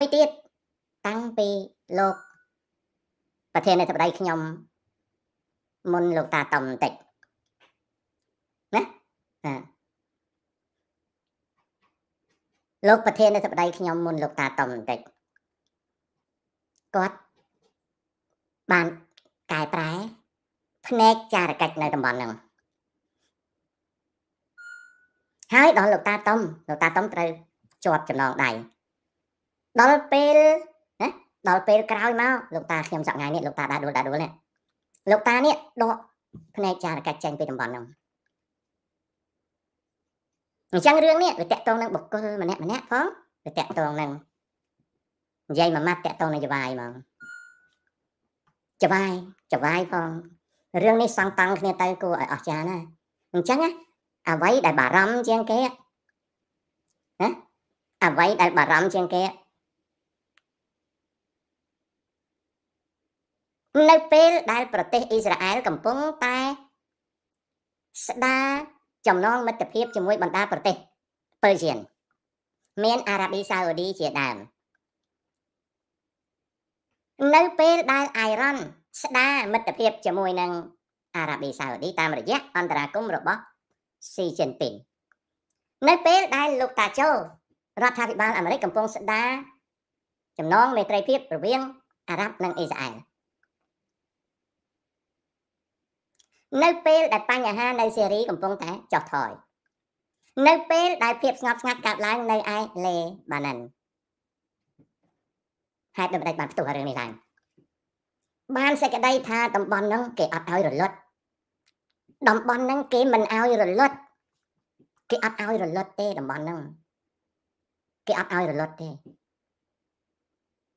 មួយទៀតតាំងពីលោក ប្រធានាធិបតីខ្ញុំ មុន លោកតាតំបន្តិចណាណាលោកប្រធានាធិបតីខ្ញុំមុនលោកតាតំបន្តិចគាត់បានកែប្រែ ភ្នែកចារកិច្ចនៅតំបន់ហ្នឹងហើយដល់លោកតាតំលោកតាតំត្រូវជាប់ចំណងដៃដល់ពេលណាដល់ពេលក្រោយមកលោកតាខ្ញុំសប្ងៃនេះលោកតាដាដួលដាដួលនេះលោកតានេះដកផ្នែកចារកិច្ចចេញពីតំបន់នោះអញ្ចឹងរឿងនេះវាតកតងនឹងបុគ្គលម្នាក់ម្នាក់ផងវាតកតងនឹងនិយាយមួយម៉ាត់តកតងនឹងចវាយហ្មងចវាយចវាយផងរឿងនេះសង្តង់គ្នាទៅគួរឲ្យអស្ចារ្យណាស់អញ្ចឹងអ្វីដែលបារម្ភជាងគេណាអ្វីដែលបារម្ភជាងគេនៅពេលដែលប្រទេសអ៊ីស្រាអែលកំពុងតែស្ដារចំណងមិត្តភាពជាមួយបណ្ដាប្រទេសពើសៀនមានអារ៉ាប៊ីសាអូឌីជាដើមនៅពេលដែលអៃរ៉ង់ស្ដារមិត្តភាពជាមួយនឹងអារ៉ាប៊ីសាអូឌីតាមរយៈអន្តរាគមរបស់ស៊ីជីនពីងនៅពេលដែលលោកតាចូរដ្ឋាភិបាលអាមេរិកកំពុងស្ដារចំណងមេត្រីភាពរវាងអារ៉ាប់និងអ៊ីស្រាអែលនៅពេលដែលបញ្ហានៅស៊េរីកំពុងតែចុះថយនៅពេលដែលភាពស្ងប់ស្ងាត់កើតឡើងនៅឯលេបាណាន់ហេតុដូចម្ដេចបានផ្ទុះរឿងនេះឡើងបានសេចក្តីថាតំបន់ហ្នឹងគេអត់ឲ្យរលត់តំបន់ហ្នឹងគេមិនឲ្យរលត់គេអត់ឲ្យរលត់ទេ តំបន់ហ្នឹងគេអត់ឲ្យរលត់ទេ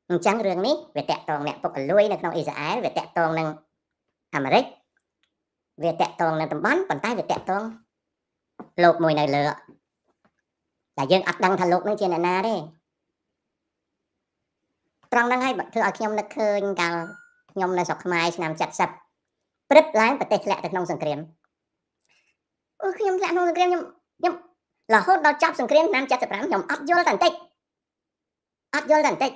អញ្ចឹងរឿងនេះវាតកតងអ្នកពុកអលួយនៅក្នុងអ៊ីស្រាអែលវាតកតងនឹងអាមេរិកវាតកតងនៅតំបន់ប៉ុន្តែវាតកតងលោកមួយនៅលើតែយើងអត់ដឹងថាលោកនឹងជាអ្នកណាទេត្រង់ហ្នឹងហើយធ្វើឲ្យខ្ញុំនឹកឃើញកាលខ្ញុំនៅស្រុកខ្មែរឆ្នាំ70ព្រឹបឡើងប្រទេសធ្លាក់ទៅក្នុងសង្គ្រាមអូខ្ញុំធ្លាក់ក្នុងសង្គ្រាមខ្ញុំខ្ញុំរហូតដល់ចប់សង្គ្រាមឆ្នាំ75ខ្ញុំអត់យល់តែបន្តិចអត់យល់តែបន្តិច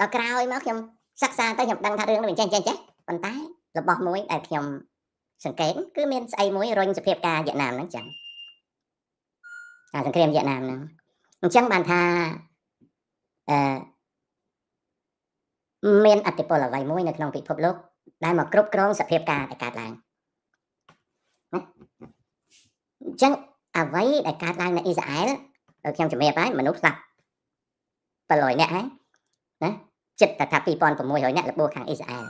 ដល់ក្រោយមកខ្ញុំសិក្សាទៅខ្ញុំដឹងថារឿងនេះចេះចេះចេះប៉ុន្តែរបស់មួយដែលខ្ញុំសង្កេតគឺមានស្អីមួយរុញសភាពការវៀតណាមហ្នឹងចឹងអាសង្គ្រាមវៀតណាមហ្នឹងអញ្ចឹងបានថាអឺមានអតិពលអ្វីមួយនៅក្នុងពិភពលោកដែលមកគ្រប់គ្រងសភាពការដែលកើតឡើងណាអញ្ចឹងអ្វីដែលកើតឡើងនៅអ៊ីស្រាអែលដល់ខ្ញុំជំរាបហើយមនុស្សស្លាប់700នាក់ហើយណាចិត្តតែថា2600នាក់របួសខាងអ៊ីស្រាអែល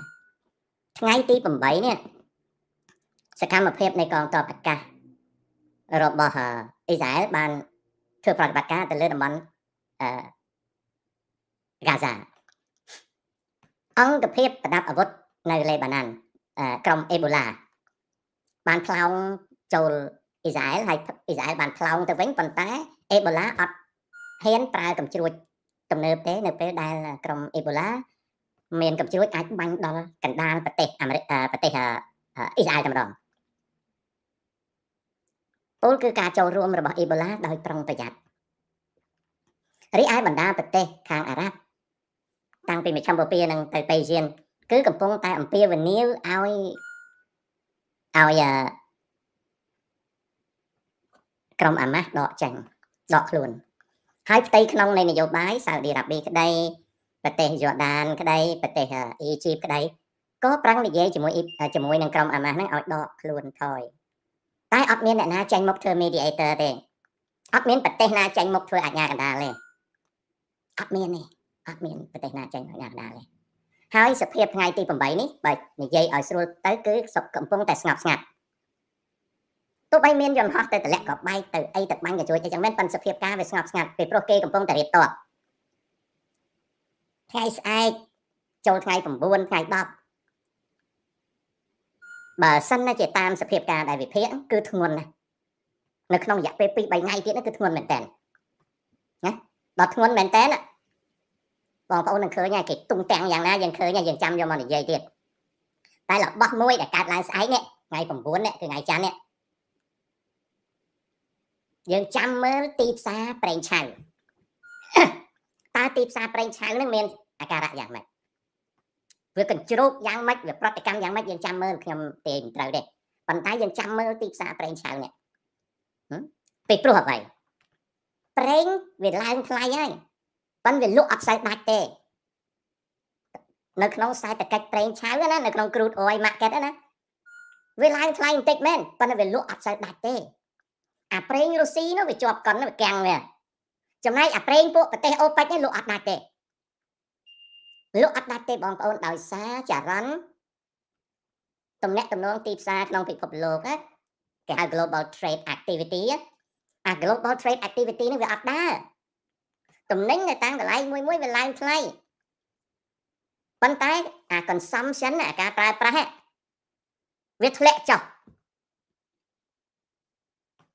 ថ្ងៃទី8នេះសកម្មភាពនៃកងទ័ពអាកាសរបស់អ៊ីស្រាអែលបានធ្វើប្រតិបត្តិការទៅលើតំបន់អឺហ្គាហ្សាអង្គភាពប្រដាប់អាវុធនៅលេបាណាន់ក្រុមអេបូឡាបានផ្លោងចូលអ៊ីស្រាអែលហើយអ៊ីស្រាអែលបានផ្លោងទៅវិញប៉ុន្តែអេបូឡាអត់ហ៊ានប្រើកំជ្រួចទំនើបទេនៅពេលដែលក្រុមអេបូឡាមានកំជ្រួចអាចបាញ់ដល់កណ្ដាលប្រទេសអាមេរិកប្រទេសអ៊ីស្រាអែលតែម្ដងពោលគឺការចូលរួមរបស់អេបូឡាដោយប្រុងប្រយ័ត្នរីឯបណ្ដាប្រទេសខាងអារ៉ាប់តាំងពីមជ្ឈមបូព៌ានឹងទៅបេសៀនគឺកំពុងតែអំពាវនាវឲ្យឲ្យក្រុមអាម៉ាស់ដកចេញដកខ្លួន ហើយផ្ទៃក្នុងនៃនយោបាយ សាអូឌីអារ៉ាប៊ីក្តី ប្រទេសយ៉ូដានក្តីប្រទេសអ៊ីជីបក្តីក៏ប្រាំងនិយាយជាមួយជាមួយនឹងក្រុមអាម៉ាស់ហ្នឹងឲ្យដកខ្លួនថយតែអត់មានអ្នកណាចេញមកធ្វើ mediator ទេអត់មាន ប្រទេសណាចេញមកធ្វើអាជ្ញាកណ្ដាលទេអត់មានទេអត់មានប្រទេសណាចេញមកអាជ្ញាកណ្ដាលទេហើយសភាពថ្ងៃទី8នេះបើនិយាយឲ្យស្រួលទៅគឺសុខកំពុងតែស្ងប់ស្ងាត់ទោះបីមានយន្តហោះទៅតម្លាក់ក៏បែកទៅអីទៅបាញ់ក៏ជួយអីចឹងមែនប៉ុន្តែសភាពការវាស្ងប់ស្ងាត់ពេលព្រោះគេកំពុងតែរៀបតបថ្ងៃស្អែកចូលថ្ងៃ9ថ្ងៃ10បើសិនណាជាតាមសភាពការដែលវិភាគគឺធ្ងន់ណាស់នៅក្នុងរយៈពេល2 3ថ្ងៃទៀតគឺធ្ងន់មែនតើណាដល់ធ្ងន់មែនតើបងប្អូននឹងឃើញហើយគេទុំតាំងយ៉ាងណាយើងឃើញហើយយើងចាំយកមកនិយាយទៀតតែរបស់មួយដែលកើតឡើងស្អែកនេះថ្ងៃ9នេះគឺថ្ងៃច័ន្ទនេះយើងចាំមើលទីផ្សារប្រេងឆៅតើទីផ្សារប្រេងឆៅនឹងមានអាការៈយ៉ាងម៉េចវាកញ្ជ្រោកយ៉ាងម៉េចវាប្រតិកម្មយ៉ាងម៉េចយើងចាំមើលខ្ញុំទេមិនត្រូវទេប៉ុន្តែយើងចាំមើលទីផ្សារប្រេងឆៅនេះពេលព្រោះអ្វីប្រេងវាឡើងថ្លៃហើយប៉ុន្តែវាលក់អត់សូវដាច់ទេនៅក្នុងសេដ្ឋកិច្ចប្រេងឆៅណានៅក្នុង crude oil market ណាវាឡើងថ្លៃបន្តិចមែនប៉ុន្តែវាលក់អត់សូវដាច់ទេអាប្រេងរុស្ស៊ីនោះវាជាប់កុនវាកាំងវាចំណែកអាប្រេងពួកប្រទេសអូប៉ិចនេះលក់អត់ដាច់ទេលោកអត់ដាច់ទេបងប្អូនដោយសារចរន្តទំនាក់ទំនងទីផ្សារក្នុងពិភពលោកណាគេហៅ global trade activity អា global trade activity នេះវាអត់ដើរទំនិញនៅតាមកន្លែងមួយមួយវាឡើងថ្លៃប៉ុន្តែអា consumption អាការប្រើប្រាស់វាធ្លាក់ចុះ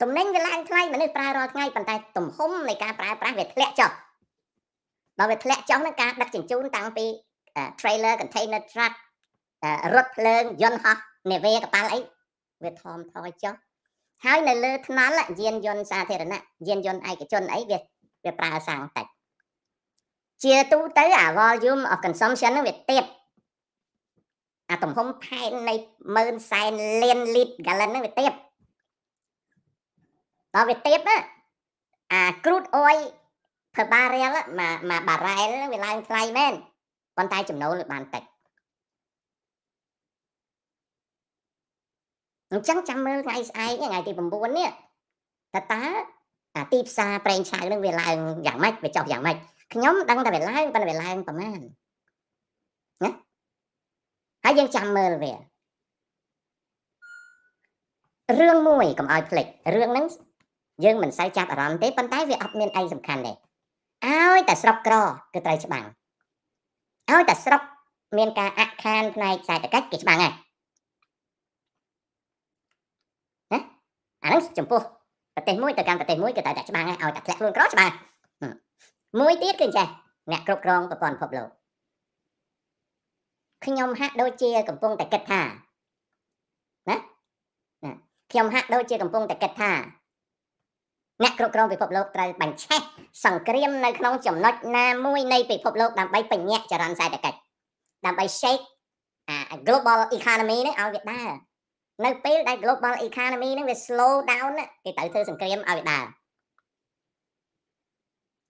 ទំនិញវាឡើងថ្លៃមនុស្សប្រើរាល់ថ្ងៃប៉ុន្តែ ទំហំនៃការប្រើប្រាស់វាធ្លាក់ចុះដល់វាធ្លាក់ចុះនឹងការដឹកជញ្ជូនតាំងពី trailer container truck រថភ្លើងយន្តហោះនាវាកប៉ាល់អីវាថមថយចុះហើយនៅលើថ្នល់យានយន្តសាធារណៈយានយន្តឯកជនអីវាវាប្រើសាំងតិចជាទូទៅអា volume of consumption នឹងវាទៀតអាទំហំផែននៃ10000សែនលានលីត្រហ្គាឡុននឹងវាទៀតដល់វាទៀតអា crude oil ធ្វើបារៀលមួយមួយបារ៉ែលវាឡើងថ្លៃមែនប៉ុន្តែចំណូលវាបានតិចអញ្ចឹងចាំមើលថ្ងៃស្អែកថ្ងៃទី9នេះតើតាអាទីផ្សារប្រេងឆៅនឹងវាឡើងយ៉ាងម៉េចវាចុះយ៉ាងម៉េចខ្ញុំដឹងតែវាឡើងប៉ុន្តែវាឡើង ប្រមាណណាហើយយើងចាំមើលវារឿងមួយកុំឲ្យភ្លេចរឿងហ្នឹងយើងមិនសូវចាប់អារម្មណ៍ទេប៉ុន្តែ វាអត់មានអីសំខាន់ទេឲ្យតែស្រុកក្រគឺត្រូវច្បាំងឲ្យតែស្រុកមានការអខានផ្នែកសេដ្ឋកិច្ចគេច្បាំងហើយណាអានោះចំពោះប្រទេសមួយទៅកាន់ប្រទេសមួយគឺត្រូវតែច្បាំងហើយឲ្យតែធ្លាក់ខ្លួនក្រច្បាំងមួយទៀតគឺចេះអ្នកគ្រប់គ្រងប្រព័ន្ធពិភពលោកខ្ញុំហាក់ដូចជាកំពុងតែគិតថាណាខ្ញុំហាក់ដូចជាកំពុងតែគិតថាអ្នកគ្រប់គ្រងពិភពលោកត្រូវបញ្ឆេះសង្គ្រាមនៅក្នុងចំណុចណាមួយ នៃ ពិភពលោកដើម្បីបញ្ញាក់ចរន្តសេដ្ឋកិច្ចដើម្បី shake អា global economy នេះឲ្យវាដើរនៅពេលដែល global economy នឹងវា slow down គេត្រូវធ្វើសង្គ្រាមឲ្យវាដើរ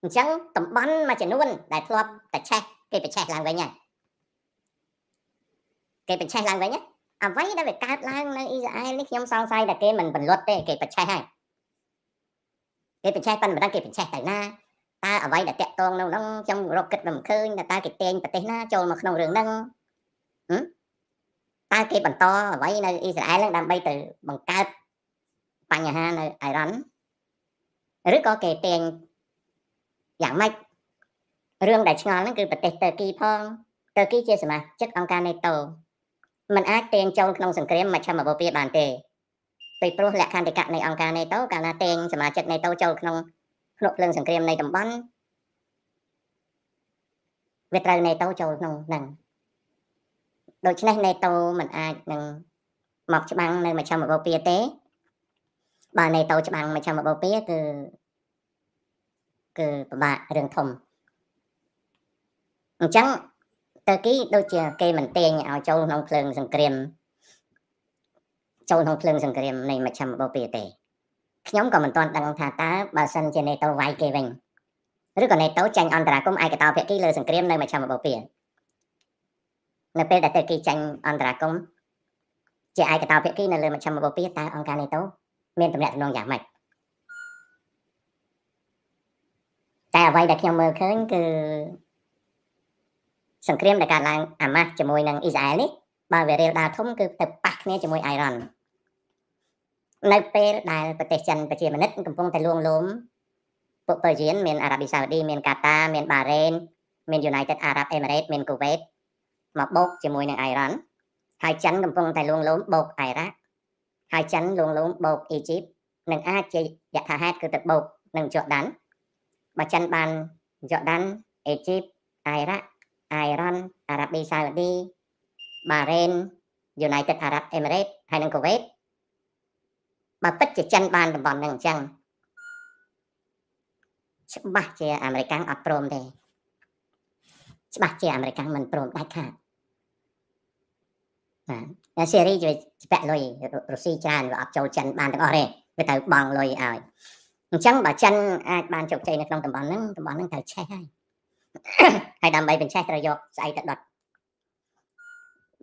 អញ្ចឹងតំបន់មួយចំនួន ដែលធ្លាប់តែឆេះគេបញ្ឆេះឡើងវិញហើយគេបញ្ឆេះឡើងវិញអ្វីដែលវាកើតឡើងនៅអ៊ីស្រាអែលនេះខ្ញុំសង្ស័យតែគេមិនបន្លត់ទេគេបញ្ឆេះហើយគេបញ្ឆេះប៉ុណ្ណឹងគេបញ្ឆេះទៅណាតើអ្វីដែលតាក់ទងនោះហ្នឹងខ្ញុំរកគិតមិនឃើញតើគេទាញប្រទេសណាចូលមកក្នុងរឿងហ្នឹងតើគេបន្តអ្វីនៅអ៊ីស្រាអែលហ្នឹងដើម្បីទៅបង្កើតបញ្ហានៅអ៊ីរ៉ាន់ឬក៏គេទាញយ៉ាងម៉េចរឿងដែលឆ្ងល់ហ្នឹងគឺប្រទេសតើគីផងតើគីជាសមាជិកអង្គការ NATO มันអាចទាញចូលក្នុងសង្គ្រាមមជ្ឈិមបូព៌ាបានទេពីព្រោះលក្ខន្តិកៈនៃអង្គការ NATO កាលណាតែងសមាជិក NATO ចូលក្នុងភ្នក់ភ្លើងសង្គ្រាមនៃតំបន់វាត្រូវ NATO ចូលក្នុងហ្នឹងដូច្នេះ NATO មិនអាចនឹងមកច្បាំងនៅមជ្ឈមបូព៌ាទេបើ NATO ច្បាំងមជ្ឈមបូព៌ាគឺគឺពិបាករឿងធំអញ្ចឹងតើគេដូចជាគេមិនទាញឲ្យចូលក្នុងភ្លើងសង្គ្រាមចូលក្នុងភ្លើងសង្គ្រាមនៃមជ្ឈមបូព៌ាទេខ្ញុំក៏មិនទាន់ដឹងថាតើបើសិនជា NATO វាយគេវិញឬក៏ NATO ចាញ់អន្តរាគមន៍ឯកតោភាគីលើសង្គ្រាមនៅមជ្ឈមបូព៌ានៅពេលដែលតើគេចាញ់អន្តរាគមន៍ជាឯកតោភាគីនៅលើមជ្ឈមបូព៌ាតើអង្គការ NATO មានតំណែងតំណងយ៉ាងម៉េចតែអ្វីដែលខ្ញុំមើលឃើញគឺសង្គ្រាមដែលកើតឡើងអាម៉ាស់ជាមួយនឹងអ៊ីស្រាអែលនេះបើវារាលដាលធំគឺទៅប៉ះគ្នាជាមួយអៃរ៉ុននៅពេលដែលប្រទេសចិនប្រជាមានិតកំពុងតែលួងលោមពួកបឺជៀនមានអារ៉ាប៊ីសាអូឌីមានកាតា មានបារ៉េនមាន United Arab Emirates មានកូវេត មកបូកជាមួយនឹងអៃរ៉ង់ហើយចិនកំពុងតែលួងលោមបូកអ៊ីរ៉ាក់ហើយចិនលួងលោមបូកអ៊ីជីបនិងអាចជាយថាហេតុគឺទៅបូកនឹងជ័រដានបើចិនបានជ័រដានអ៊ីជីបអ៊ីរ៉ាក់អៃរ៉ង់អារ៉ាប៊ីសាអូឌី Bahrain United Arab Emirates ហើយនិង Kuwait បើពិតជាចិនបានតំបន់ហ្នឹងអញ្ចឹងច្បាស់ជាអាមេរិកអត់ព្រមទេច្បាស់ជាអាមេរិកមិនព្រមដាច់ខាតបាទសេរីជាពាក់លុយរុស្ស៊ីច្រើនវាអត់ចូលចិនបានទាំងអស់ទេវាត្រូវបង់លុយឲ្យអញ្ចឹងបើចិន អាចបានជោគជ័យនៅក្នុងតំបន់ហ្នឹងតំបន់ហ្នឹងត្រូវឆេះហើយហើយដើម្បីបញ្ឆេះត្រូវយកស្អីទៅដុត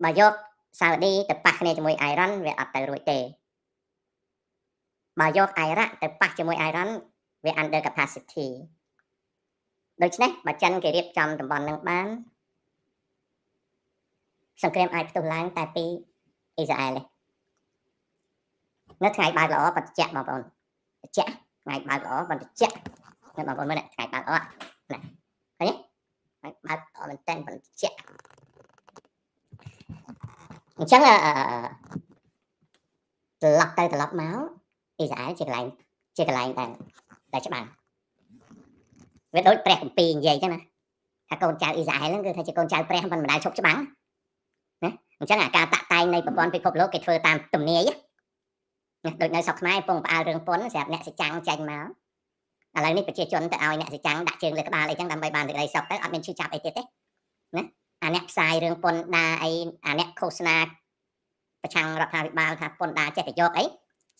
បើយកសាអូឌីទៅប៉ះគ្នាជាមួយអៃរ៉ង់វាអត់ទៅរួចទេបើយកអៃរ៉ាក់ទៅប៉ះជាមួយអៃរ៉ង់វា under capacity ដូច្នេះបើចិនគេរៀបចំតំបន់នឹងបាន សង្គ្រាមអាចផ្ទុះឡើង តែពីអ៊ីស្រាអែលទេនៅថ្ងៃបើកល្អបតិចបងប្អូនបតិចថ្ងៃបើកល្អបតិចបងប្អូនមើលថ្ងៃបើកល្អណាឃើញបើកល្អមែនតើបតិចអញ្ចឹងត្រឡប់ទៅត្រឡប់មកអ៊ីស្រាអែលជាកន្លែងជាកន្លែងដែលដែលច្បាស់វាដូចព្រះគម្ពីរនិយាយអញ្ចឹងណាថាកូនចៅអ៊ីស្រាអែលហ្នឹងគឺថាជាកូនចៅព្រះមិនបណ្ដាលឈប់ច្បាំងណាអញ្ចឹងអាការតាក់តែងនៃប្រព័ន្ធពិភពលោកគេធ្វើតាមទំនាយណាដូចនៅស្រុកខ្មែរពងផ្អើលរឿងពុនសម្រាប់អ្នកសិចាំងចាញ់មកឥឡូវនេះប្រជាជនទៅឲ្យអ្នកសិចាំងដាក់ជើងលើក្បាលអីចឹងដើម្បីបានសេចក្តីសុខទៅអត់មានឈឺចាប់អីទៀតទេណាអាអ្នកផ្សាយរឿងពន្ធដារអីអាអ្នកឃោសនាប្រឆាំងរដ្ឋាភិបាលថាពន្ធដារចេះតែយកអី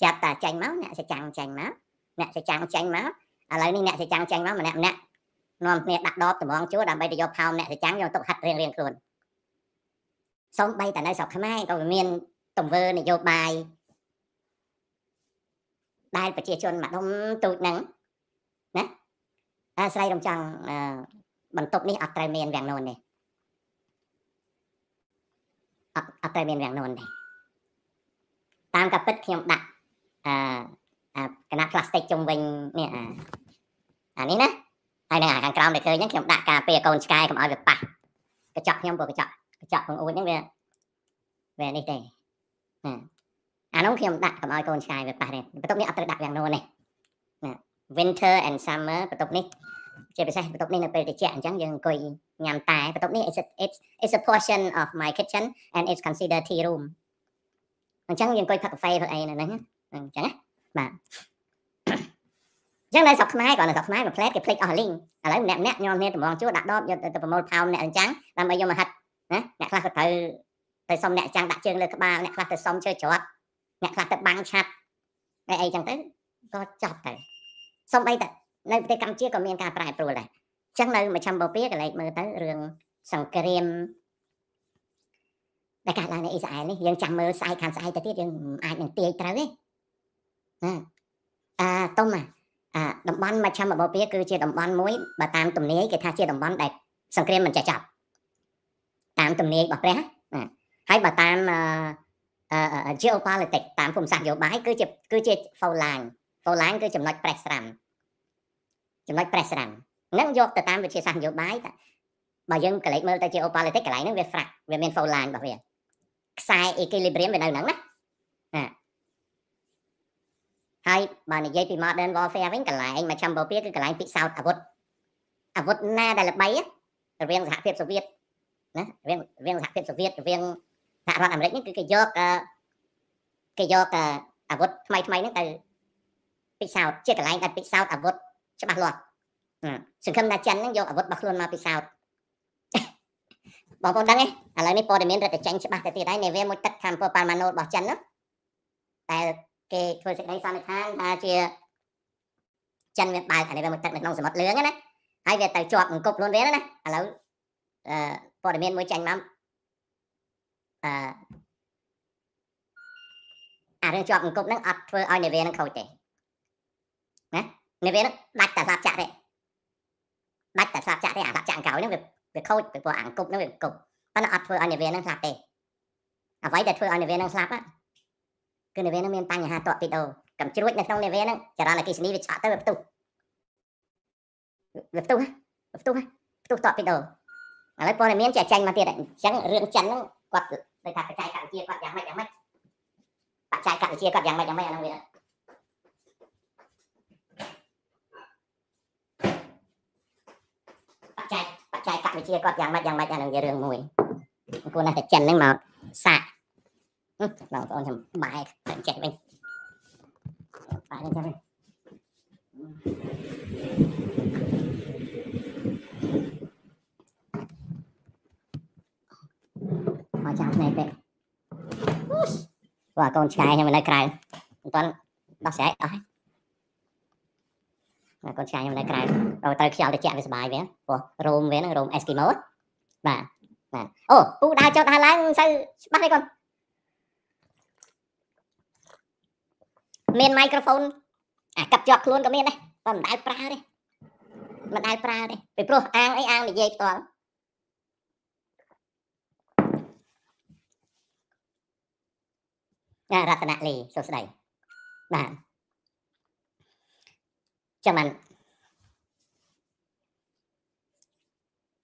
ចាប់តាចាញ់មកអ្នកសេចាំងចាញ់មកអ្នកសេចាំងចាញ់មកឥឡូវនេះអ្នកសេចាំងចាញ់មកម្នាក់ម្នាក់នាំគ្នាដាក់ដបតម្រងជួរដើម្បីទៅយកផោមអ្នកសេចាំងយកទុកហាត់រៀងរៀងខ្លួនសូម្បីតែនៅស្រុកខ្មែរក៏មានទង្វើនយោបាយដែលប្រជាជនម្ដុំទូចហ្នឹងណាអាស្រ័យរំចង់បន្ទប់នេះអត់ត្រូវមានវាំងនូននេះអត់ទៅមានរាំងនូនទេតាមការពិតខ្ញុំដាក់អឺកណាត់ផ្លាស្ទិកជុំវិញនេះអានេះណាហើយនៅអាខាងក្រោមដែលឃើញហ្នឹងខ្ញុំដាក់ការពារកូនឆ្កែកុំឲ្យវាប៉ះកញ្ចក់ខ្ញុំព្រោះកញ្ចក់កញ្ចក់ពងអួតហ្នឹងវាវានេះទេអានោះខ្ញុំដាក់កុំឲ្យកូនឆ្កែវាប៉ះទេបន្ទប់នេះអត់ត្រូវដាក់រាំងនូនទេ Winter and Summer បន្ទប់នេះជាពិសេសបន្ទប់នេះនៅពេលត្រជាក់អញ្ចឹងយើងអង្គុយញ៉ាំតែបន្ទប់នេះ it's a, it's it's a portion of my kitchen and it's considered tea room អញ្ចឹងយើងអង្គុយផឹកកាហ្វេផឹកអីនៅហ្នឹងអញ្ចឹងណាបាទអញ្ចឹងនៅស្រុកខ្មែរគាត់នៅស្រុកខ្មែរមួយផ្លែតគេផ្លេចអស់លីងឥឡូវម្នាក់ម្នាក់ញោមគ្នាតម្រងជួរដាក់ដបយកទៅប្រមូលផោមអ្នកអញ្ចឹងដើម្បីយកមកហាត់ណាអ្នកខ្លះក៏ត្រូវទៅសុំអ្នកចាំងដាក់ជើងលើក្បាលអ្នកខ្លះទៅសុំជើច្រត់អ្នកខ្លះទៅបាំងឆាត់អីអីចឹងទៅក៏ចប់ទៅសុំអីតែនៅប្រទេសកម្ពុជាក៏មាន ការប្រែប្រួលដែរអញ្ចឹងនៅមជ្ឈមបូព៌ាក៏លេចមើលទៅរឿងសង្គ្រាមដែលកើតឡើងនៅអ៊ីស្រាអែលនេះយើងចាំមើលស្អែកខាងស្អែកទៅទៀតយើងអាចនឹងទាយត្រូវទេណាអាតុំអាតំបន់មជ្ឈមបូព៌ាគឺជាតំបន់មួយបើតាមទំនាយគេថាជាតំបន់ដែល សង្គ្រាមមិនចេះចប់តាមទំនាយរបស់ព្រះណាហើយបើតាមអឺ geopolitics តាមភូមិសាស្ត្រយោបាយគឺជាគឺជា foul line foul line គឺចំណុចប្រេះស្រាំចំណុច press ស្រាំនឹងយកទៅតាមវិទ្យាសាស្ត្រនយោបាយតែបើយើងកលេចមើលទៅជា politics កន្លែងហ្នឹងវា frac វាមាន foul line របស់វាខ្សែ equilibrium វានៅហ្នឹងណាណាហើយបើនិយាយពី modern warfare វិញកន្លែងមជ្ឈមបូព៌ាគឺកន្លែងពិសោធន៍អាវុធអាវុធណាដែលល្បីរវាងសហភាពសូវៀតណារវាងរវាងសហភាពសូវៀតរវាងសហរដ្ឋអាមេរិកនេះគឺគេយកគេយកអាវុធថ្មីថ្មីហ្នឹងទៅពិសោធន៍ជាកន្លែងដែលពិសោធន៍អាវុធច្បាស់លាស់សង្ឃឹមថាចិននឹងយកអាវុធរបស់ខ្លួនមកពិសោធន៍បងប្អូនដឹងទេឥឡូវនេះព័ត៌មានរត់តែចាញ់ច្បាស់ទៅទៀតហើយនាវាមួយទឹកខាងពើប៉ាល់ម៉ាណូលរបស់ចិនណាតែគេធ្វើសេចក្តីសន្និដ្ឋានថាជាចិនវាបើកអានាវាមួយទឹកនៅក្នុងសមុទ្រលឿងណាហើយវាទៅជាប់នឹងគប់ខ្លួនវាណាឥឡូវអឺព័ត៌មានមួយចាញ់មកអឺអារឿងជាប់នឹងគប់ហ្នឹងអត់ធ្វើឲ្យនាវានឹងខូចទេណានេះវាដាច់តែស្លាប់ចាក់ទេដាច់តែស្លាប់ចាក់ទេអាស្លាប់ចាក់អង្កោហ្នឹងវាវាខូចពីព្រោះអាង្គប់ហ្នឹងវាគប់ប៉ុន្តែអត់ធ្វើឲ្យនាវាហ្នឹងស្លាប់ទេអ្វីដែលធ្វើឲ្យនាវាហ្នឹងស្លាប់គឺនាវាហ្នឹងមានបញ្ហាតក់ពីដូរកំជ្រួចនៅក្នុងនាវាហ្នឹងចរន្តអគ្គិសនីវាឆក់ទៅវាផ្ទុះវាផ្ទុះផ្ទុះផ្ទុះតក់ពីដូរឥឡូវព័ត៌មានចេះចាញ់មកទៀតអញ្ចឹងរឿងចិនហ្នឹងគាត់ដូចថាបច្ចេកវិទ្យាគាត់យ៉ាងម៉េចយ៉ាងម៉េចបច្ចេកវិទ្យាគាត់យ៉ាងម៉េចយ៉ាងម៉េចអាហ្នឹងវាចែកវិជាគាត់យ៉ាងម៉េចយ៉ាងម៉េចអានឹងជារឿងមួយគួរណាស់តែចិនហ្នឹងមកសាក់បងប្អូនចាំបែកទៅចេះវិញបែកចាំវិញមកចាំផ្នែកពេកអូកូនឆ្ងាយខ្ញុំនៅក្រៅមិនទាន់ដោះស្រាយអស់ហើយកូនឆ្កែខ្ញុំនៅក្រៅបើទៅខ្យល់ត្រជាក់វាសុបាយវាព្រោះរោមវានឹងរោមអេស្គីម៉ូបាទបាទអូពូដើរចុះដើរឡើងសូវច្បាស់ទេកូនមានមីក្រូហ្វូន អាកាប់ជាប់ខ្លួនក៏មានដែរបើមិនដែលប្រើទេមិនដែលប្រើទេពីព្រោះអាងអីអាងនិយាយផ្ទាល់ណារតនលីសួស្តីបាទចឹងបាន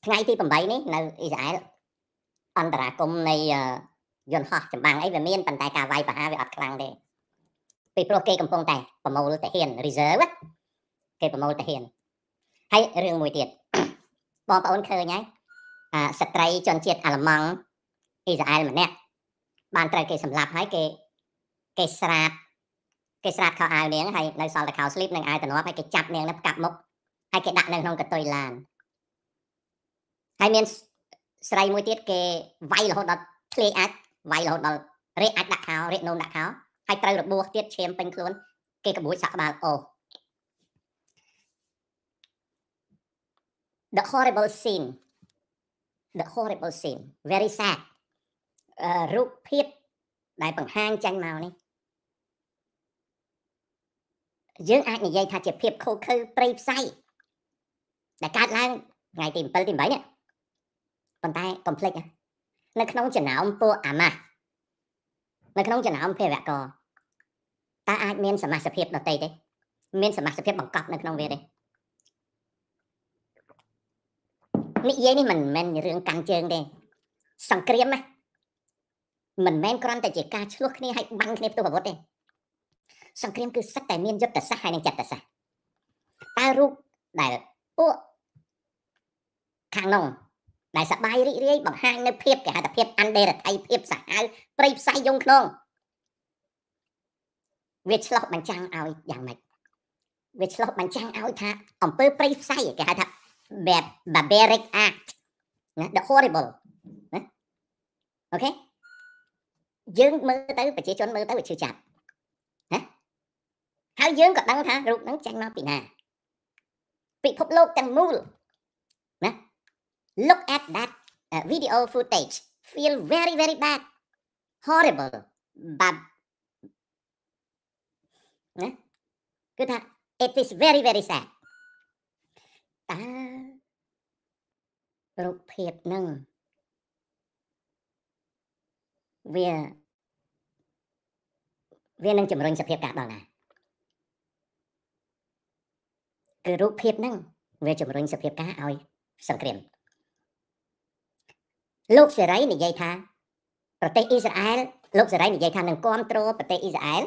ថ្ងៃទី8នេះនៅអ៊ីស្រាអែលអន្តរាគមនៃយន្តហោះចម្បាំងអីវាមានប៉ុន្តែការវាយប្រហារវាអត់ខ្លាំងទេពីព្រោះគេកំពុងតែ ប្រមូលទាហាន reserve គេប្រមូលទាហានហើយរឿងមួយទៀតបងប្អូនឃើញហើយអាស្ត្រីជនជាតិអាល្លឺម៉ង់អ៊ីស្រាអែលម្នាក់ បានត្រូវគេសម្លាប់ហើយគេគេស្រាបគេស្រាតខោអាវនាងហើយនៅសល់តែខោស្លីបនិងអាវតំណប់ហើយគេចាប់នាងនឹងកាប់មុខហើយគេដាក់នៅក្នុងកតុយឡានហើយមានស្រីមួយទៀតគេវាយរហូតដល់ធ្លាយអាចវាយរហូតដល់រាកអាចដាក់ខោរាកនោមដាក់ខោហើយត្រូវរបួសទៀតឈាមពេញខ្លួនគេក្បួចសាក់ក្បាលអូ The horrible scene the horrible scene very sad រូបភាពដែលបង្ហាញចាញ់មកនេះយើងអាចនិយាយថាជាភាពខូខើព្រៃផ្សៃដែលកើតឡើងថ្ងៃទី7ទី8នេះប៉ុន្តែកុំភ្លេចនៅក្នុងចំណោមពួកអាម៉ាស់នៅក្នុងចំណោមភាវកតើអាចមាន សមាសភាពដតីទេ មាន សមាសភាពបង្កប់នៅក្នុងវាទេនិយាយនេះមិនមែនរឿងកាន់ជើងទេសង្គ្រាមណាមិនមែនគ្រាន់តែជាការឆ្លោះគ្នាឲ្យបាញ់គ្នាផ្ទុះអាវុធទេសង្គ្រាមគឺសឹកតែមានយុទ្ធសាស្ត្រហើយនឹងចិត្តសាស្ត្រតើរូបដែលពួកខាងក្នុងដែលសបាយរីករាយបង្ហាញនៅភាពគេហៅថាភាពអន្តរតីភាពសាហាវព្រៃផ្សៃយងក្នុងវាឆ្លោះបញ្ចាំងឲ្យយ៉ាងម៉េចវាឆ្លោះបញ្ចាំងឲ្យថាអង្គើព្រៃផ្សៃគេហៅថា barbaric act ណា the horrible ណាអូខេយើងមើលទៅប្រជាជនមើលទៅវាឈឺចាប់ហើយយើងក៏ដឹងថារូបហ្នឹងចេញមកពីណាពិភពលោកទាំងមូលណា Look at that uh, video footage feel very very bad horrible bad ណាគឺថា it is very very sad តើរូបភាពនឹងវាវានឹងជំរុញសភាពការដល់ណាគឺរូបភាពហ្នឹងវាជំរុញសភាពការឲ្យសង្គ្រាមលោកសេរីនិយាយថា ប្រទេសអ៊ីស្រាអែលលោកសេរី និយាយថានឹងគ្រប់គ្រងប្រទេសអ៊ីស្រាអែល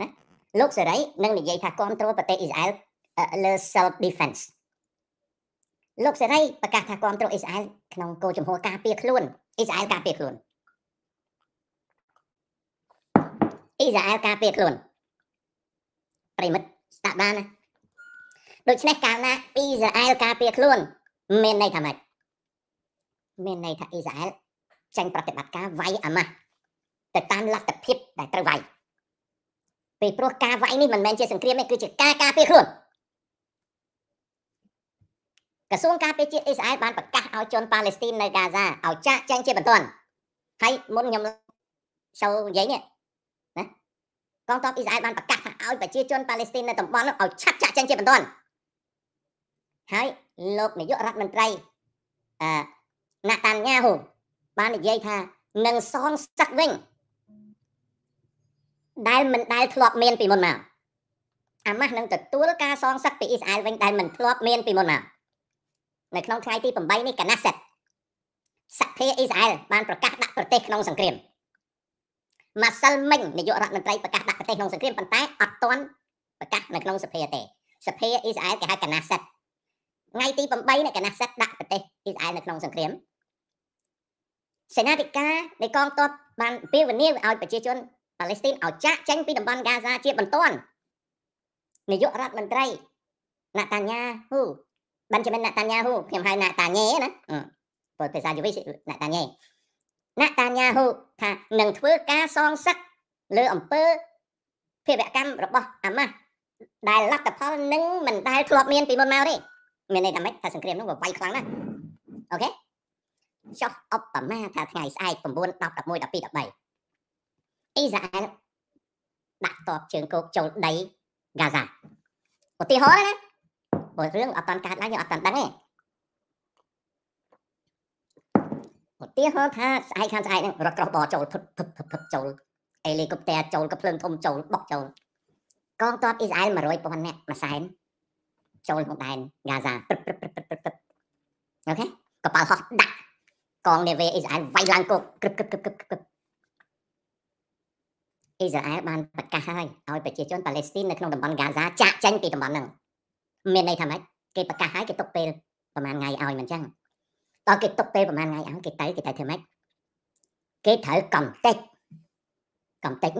ណាលោកសេរីនឹងនិយាយថាគ្រប់គ្រងប្រទេសអ៊ីស្រាអែលលើ self defense លោកសេរីប្រកាសថាគ្រប់គ្រងអ៊ីស្រាអែលក្នុងគោលជំហរការពារខ្លួនអ៊ីស្រាអែលការពារខ្លួនអ៊ីស្រាអែលការពារខ្លួនប្រិមិត្តស្ដាប់បានណាដូច្នេះកាលណាអ៊ីស្រាអែលការពារខ្លួន មានន័យថាម៉េចមានន័យថាអ៊ីស្រាអែលចេញប្រតិបត្តិការវាយអាម៉ាស់ទៅតាមលទ្ធភាពដែលត្រូវវាយពេលព្រោះការវាយនេះមិនមែនជាសង្គ្រាមទេគឺជាការការពារខ្លួនក្រសួងការពារជាតិអ៊ីស្រាអែលបានប្រកាសឲ្យជនប៉ាឡេស្ទីននៅហ្គាហ្សាឲ្យចាក់ចែងជាបន្ទាន់ហើយមុនខ្ញុំចូលនិយាយនេះណាកងទ័ពអ៊ីស្រាអែលបានប្រកាសថាឲ្យប្រជាជនប៉ាឡេស្ទីននៅតំបន់នោះឲ្យឆាប់ចាក់ចែងជាបន្ទាន់ហើយលោកនាយករដ្ឋមន្ត្រីអឺណាតាន់ញ៉ាហ៊ូបាននិយាយថានឹងសងសឹកវិញដែលមិនដែលធ្លាប់មានពីមុនមកអាម៉ាស់នឹងទទួលការសងសឹកពីអ៊ីស្រាអែលវិញដែលមិនធ្លាប់មានពីមុនមកនៅក្នុងថ្ងៃទី8នេះកណាសិតសហភាពអ៊ីស្រាអែលបានប្រកាសដាក់ប្រទេសក្នុងសង្គ្រាមម៉ាសិលមិញនាយករដ្ឋមន្ត្រីប្រកាសដាក់ប្រទេសក្នុងសង្គ្រាមប៉ុន្តែអត់ទាន់ប្រកាសនៅក្នុងសភាទេសភាអ៊ីស្រាអែលគេហៅកណាសិតថ្ងៃទី8នៃកណសិទ្ធដាក់ប្រទេសអ៊ីស្រាអែលនៅក្នុងសង្គ្រាមសេនាធិការនៃកងទ័ពបានពាវនាឲ្យប្រជាជនប៉ាឡេស្ទីនឲ្យចាក់ចេញពីតំបន់ហ្គាហ្សាជាបន្ទាន់នាយករដ្ឋមន្ត្រីណាតាញ៉ាហ៊ូបិនជាមិនណាតាញ៉ាហ៊ូខ្ញុំហៅណាតាញ៉េណាពលភាសាយូវីណាតាញ៉េណាតាញ៉ាហ៊ូថានឹងធ្វើការសងសឹកលើអំពើភេរវកម្មរបស់អាម៉ាស់ដែលលទ្ធផលនឹងមិនដែលធ្លាប់មានពីមុនមកទេមានន័យថាម៉េចថាសង្គ្រាមនោះវាវាយខ្លាំងណាស់អូខេចុះអបមាថាថ្ងៃស្អែក9 10 11 12 13អ៊ីស្រាអែលដាក់តបជើងគោកចូលដីហ្គាហ្សាឧទាហរណ៍ណាព្រោះរឿងអត់តាន់កើតឡើងយើងអត់តាន់ដឹងទេឧទាហរណ៍ថាស្អែកខាងស្អែកហ្នឹងរត់ក្រោះបរចូលភឹបភឹបភឹបចូលអេលីកុបទ័រចូលកភ្លើងធំចូលបុកចូលកងទ័ពអ៊ីស្រាអែល100,000នាក់មួយសែនចូលក្នុងដែនហ្គាហ្សាព្រឹបព្រឹបព្រឹបព្រឹបព្រឹបអូខេកប៉ាល់ហោះដាក់កងនាវាអ៊ីស្រាអែលវាយឡើងគោកគ្រឹបគ្រឹបគ្រឹបគ្រឹបគ្រឹបអ៊ីស្រាអែលបានប្រកាសហើយឲ្យប្រជាជនប៉ាឡេស្ទីននៅក្នុងតំបន់ហ្គាហ្សាចាក់ចេញពីតំបន់ហ្នឹងមានន័យថាម៉េចគេប្រកាសហើយគេຕົកពេលប្រហែលថ្ងៃឲ្យមិនចឹងដល់គេຕົកពេលប្រហែលថ្ងៃឲ្យគេទៅគេទៅធ្វើម៉េចគេត្រូវកំតិចកំតិច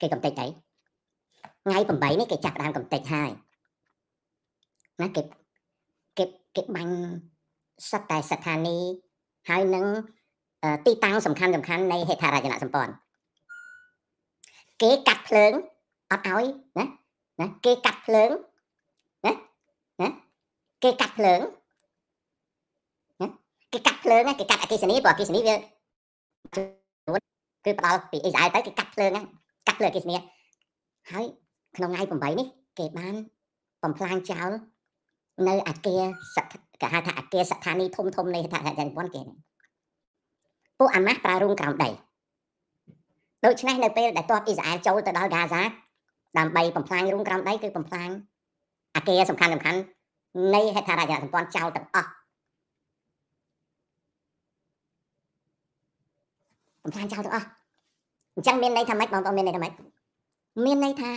គេកំតិចអីថ្ងៃ8នេះគេចាប់ដើមកំតិចហើយណាគេគេគេបាញ់សត្វតែស្ថានីយ៍ហើយនឹងទីតាំងសំខាន់សំខាន់នៃ ហេដ្ឋារចនាសម្ព័ន្ធគេកាត់ភ្លើងអត់ឲ្យណាណាគេកាត់ភ្លើងណាណាគេកាត់ភ្លើងណាគេកាត់ភ្លើងណាគេកាត់អគិសនីព្រោះអគិសនីវាគឺផ្ដាល់ពីអ៊ីស្រាអែលទៅគេកាត់ភ្លើងណាកាត់ភ្លើងអគិសនីហើយ ក្នុងថ្ងៃ8នេះ គេបាន បំផ្លាញចោលនៅអាគារគេហៅថាអាគារស្ថានីយ៍ធំធំនៃរដ្ឋាភិបាលជប៉ុនគេពួកអាម៉ាស់ប្រើរូងក្រោមដីដូច្នេះនៅពេលដែលទ័ពអ៊ីស្រាអែលចូលទៅដល់ហ្គាហ្សា ដើម្បីបំផ្លាញរូងក្រោមដីគឺបំផ្លាញអាគារសំខាន់សំខាន់នៃរដ្ឋាភិបាលជប៉ុនចោលទាំងអស់បំផ្លាញចោលទាំងអស់អញ្ចឹងមានន័យថាម៉េចបងប្អូនមានន័យថាម៉េចមានន័យថា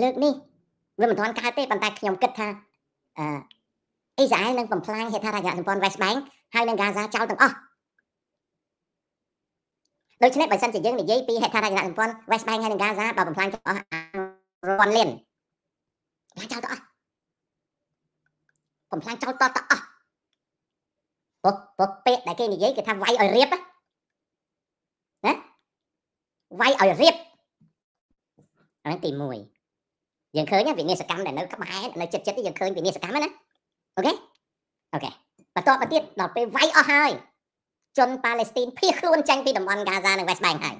លើកនេះវាមិនទាន់កើតទេប៉ុន្តែខ្ញុំគិតថាអឺអ៊ីស្រាអែលនឹងបំផ្លាញហេដ្ឋារចនាសម្ព័ន្ធ West Bank ហើយនឹង Gaza ចោលទាំងអស់ដូច្នេះបើសិនជាយើងនិយាយពីហេដ្ឋារចនាសម្ព័ន្ធ West Bank ហើយនឹង Gaza បើបំផ្លាញទាំងអស់រាន់លានបំផ្លាញចោលទាំងអស់បំផ្លាញចោលតតអស់ពុកពុកពេកដែលគេនិយាយគេថាវាយឲ្យរៀបណាវាយឲ្យរៀបអានេះទី1យើងឃើញវិនិស្សកម្មដែលនៅក្បែរនៅចិត្តចិត្តយើងឃើញវិនិស្សកម្មណាអូខេអូខេបន្តមកទៀតដល់ពេលវាយអស់ហើយជនប៉ាឡេស្ទីនភៀសខ្លួនចេញពីតំបន់កាហ្សានៅវេស្តបែងហើយ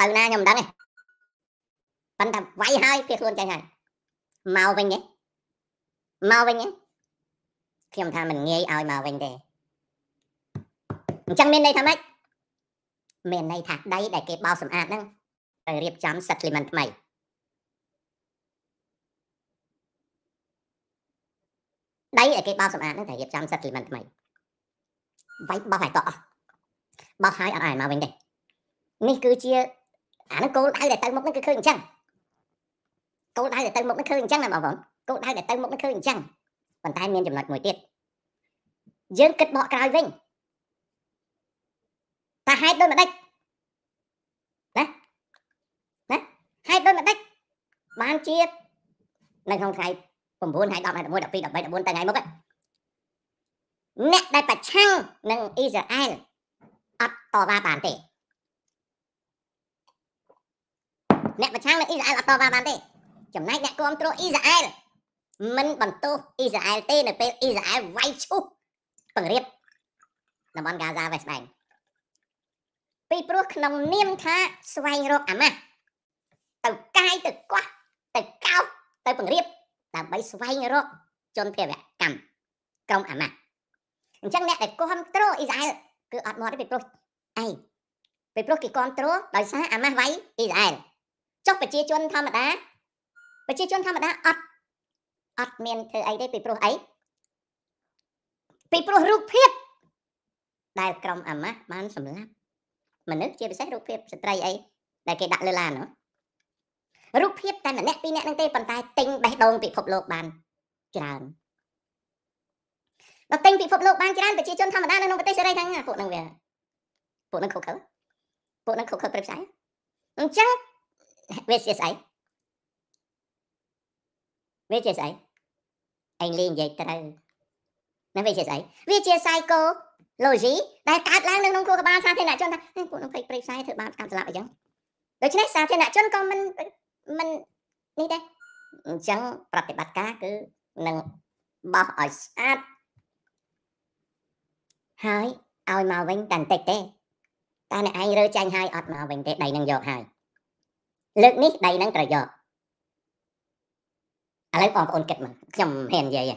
ទៅណាខ្ញុំមិនដឹងទេប៉ុន្តែវាយហើយភៀសខ្លួនចេញហើយមកវិញទេមកវិញទេខ្ញុំថាមិនងាយឲ្យមកវិញទេអញ្ចឹងមានន័យថាម៉េចមានន័យថាដីដែលគេបោសសម្អាតហ្នឹងទៅរៀបចំ settlement ថ្មីដៃឲ្យគេបោសសម្អាតហ្នឹងត្រូវរៀបចំសិតលីមិនថ្មីវាយបោសឲ្យកក់អស់បោសឲ្យអត់ឲ្យមកវិញទេនេះគឺជាអាហ្នឹងគោលដៅដែលទៅមុខហ្នឹងគឺឃើញអញ្ចឹងគោលដៅដែលទៅមុខហ្នឹងឃើញអញ្ចឹងណាបងប្អូនគោលដៅដែលទៅមុខហ្នឹងឃើញអញ្ចឹងប៉ុន្តែមានចំណុចមួយទៀតយើងគិតបកក្រោយវិញថាហេតុដូចម្ដេចណាណាហេតុដូចម្ដេចបានជានៅក្នុងថ្ងៃ9ហើយ10ហើយ11 12 13 14ទៅថ្ងៃមុខអ្នកដែលប្រឆាំងនឹងអ៊ីស្រាអែលអត់តវ៉ាបានទេអ្នកប្រឆាំងនឹងអ៊ីស្រាអែលអត់តវ៉ាបានទេចំណែកអ្នកគ្រប់គ្រងអ៊ីស្រាអែលមិនបន្ទោសអ៊ីស្រាអែលទេនៅពេលអ៊ីស្រាអែលវាយឈូសពង្រាបតំបន់កាហ្សាវេស្បែងពីព្រោះក្នុងនាមថាស្វែងរកអាម៉ាស់ទៅកាយទៅកោះទៅកោបទៅពង្រាបដើម្បីស្វែងរកជនភៀសកម្មក្រុមអាម៉ាស់អញ្ចឹងអ្នកដែលគ្រប់គ្រងអ៊ីស្រាអែលគឺអត់មាត់ទេពីព្រោះឯងពីព្រោះគេគ្រប់គ្រងដោយសារអាម៉ាស់វាយអ៊ីស្រាអែលចុះប្រជាជនធម្មតាប្រជាជនធម្មតាអត់អត់មានធ្វើអីទេពីព្រោះអីពីព្រោះរូបភាពដែលក្រុមអាម៉ាស់បានសម្លាប់មនុស្សជាពិសេសរូបភាពស្ត្រីអីដែលគេដាក់លើឡានហ្នឹងរូបភាពតែម្នាក់ពីរនាក់ហ្នឹងទេប៉ុន្តែទិញបេះដូងពិភពលោកបានច្រើនដល់ទិញពិភពលោកបានច្រើនប្រជាជនធម្មតានៅក្នុងប្រទេសសេរីហ្នឹងពួកហ្នឹងវាពួកហ្នឹងខុសខើពួកហ្នឹងខុសខើព្រៃផ្សាយអញ្ចឹងវាជាស្អីវាជាស្អីឯងលេងនិយាយត្រូវណាវាជាស្អីវាជា psycho logy ដែលកើតឡើងនៅក្នុងគូកបាលសាធារណជនថាពួកនឹងភ័យព្រៃផ្សាយធ្វើបាបកម្មស្លាប់អីចឹងដូច្នេះសាធារណជនក៏មិនមិននេះទេអញ្ចឹងប្រតិបត្តិការគឺនឹងបោះឲ្យស្អាតហើយឲ្យមកវិញតែបន្តិចទេតែអ្នកឯងរើចាញ់ហើយអត់មកវិញទេដីនឹងយកហើយលើកនេះដីនឹងត្រូវយកឥឡូវបងប្អូនគិតមើលខ្ញុំហ៊ាននិយាយទេ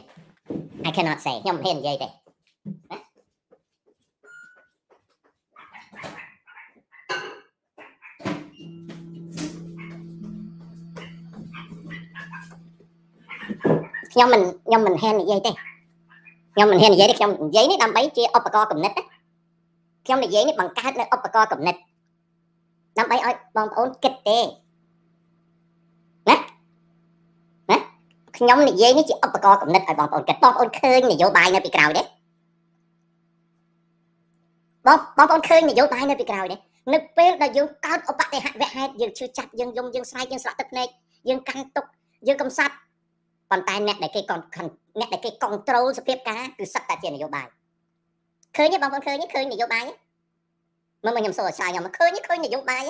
I cannot say ខ្ញុំហ៊ាននិយាយទេណាខ្ញុំមិនខ្ញុំមិនហ៊ាននិយាយទេខ្ញុំមិនហ៊ាននិយាយទេខ្ញុំនិយាយនេះដើម្បីជាឧបករណ៍គណិតណាខ្ញុំនិយាយនេះបង្កើតនៅឧបករណ៍គណិតដើម្បីឲ្យបងប្អូនគិតទេណាណាខ្ញុំនិយាយនេះជាឧបករណ៍គណិតឲ្យបងប្អូនគិតបងប្អូនឃើញនយោបាយនៅពីក្រោយទេបងបងប្អូនឃើញនយោបាយនៅពីក្រោយទេនៅពេលដែលយើងកើតឧបតិហវហេតុយើងឈឺចាប់យើងយំយើងស្រែកយើងស្លាក់ទឹកភ្នែកយើងកាន់ទុកយើងកំសត់ប៉ុន្តែអ្នកដែលគេកអ្នកដែលគេគនត្រូលសភាពការគឺសឹកតែជានយោបាយឃើញទេបងប្អូនឃើញទេឃើញនយោបាយមើលមកខ្ញុំសួរអាចារ្យខ្ញុំឃើញទេឃើញនយោបាយ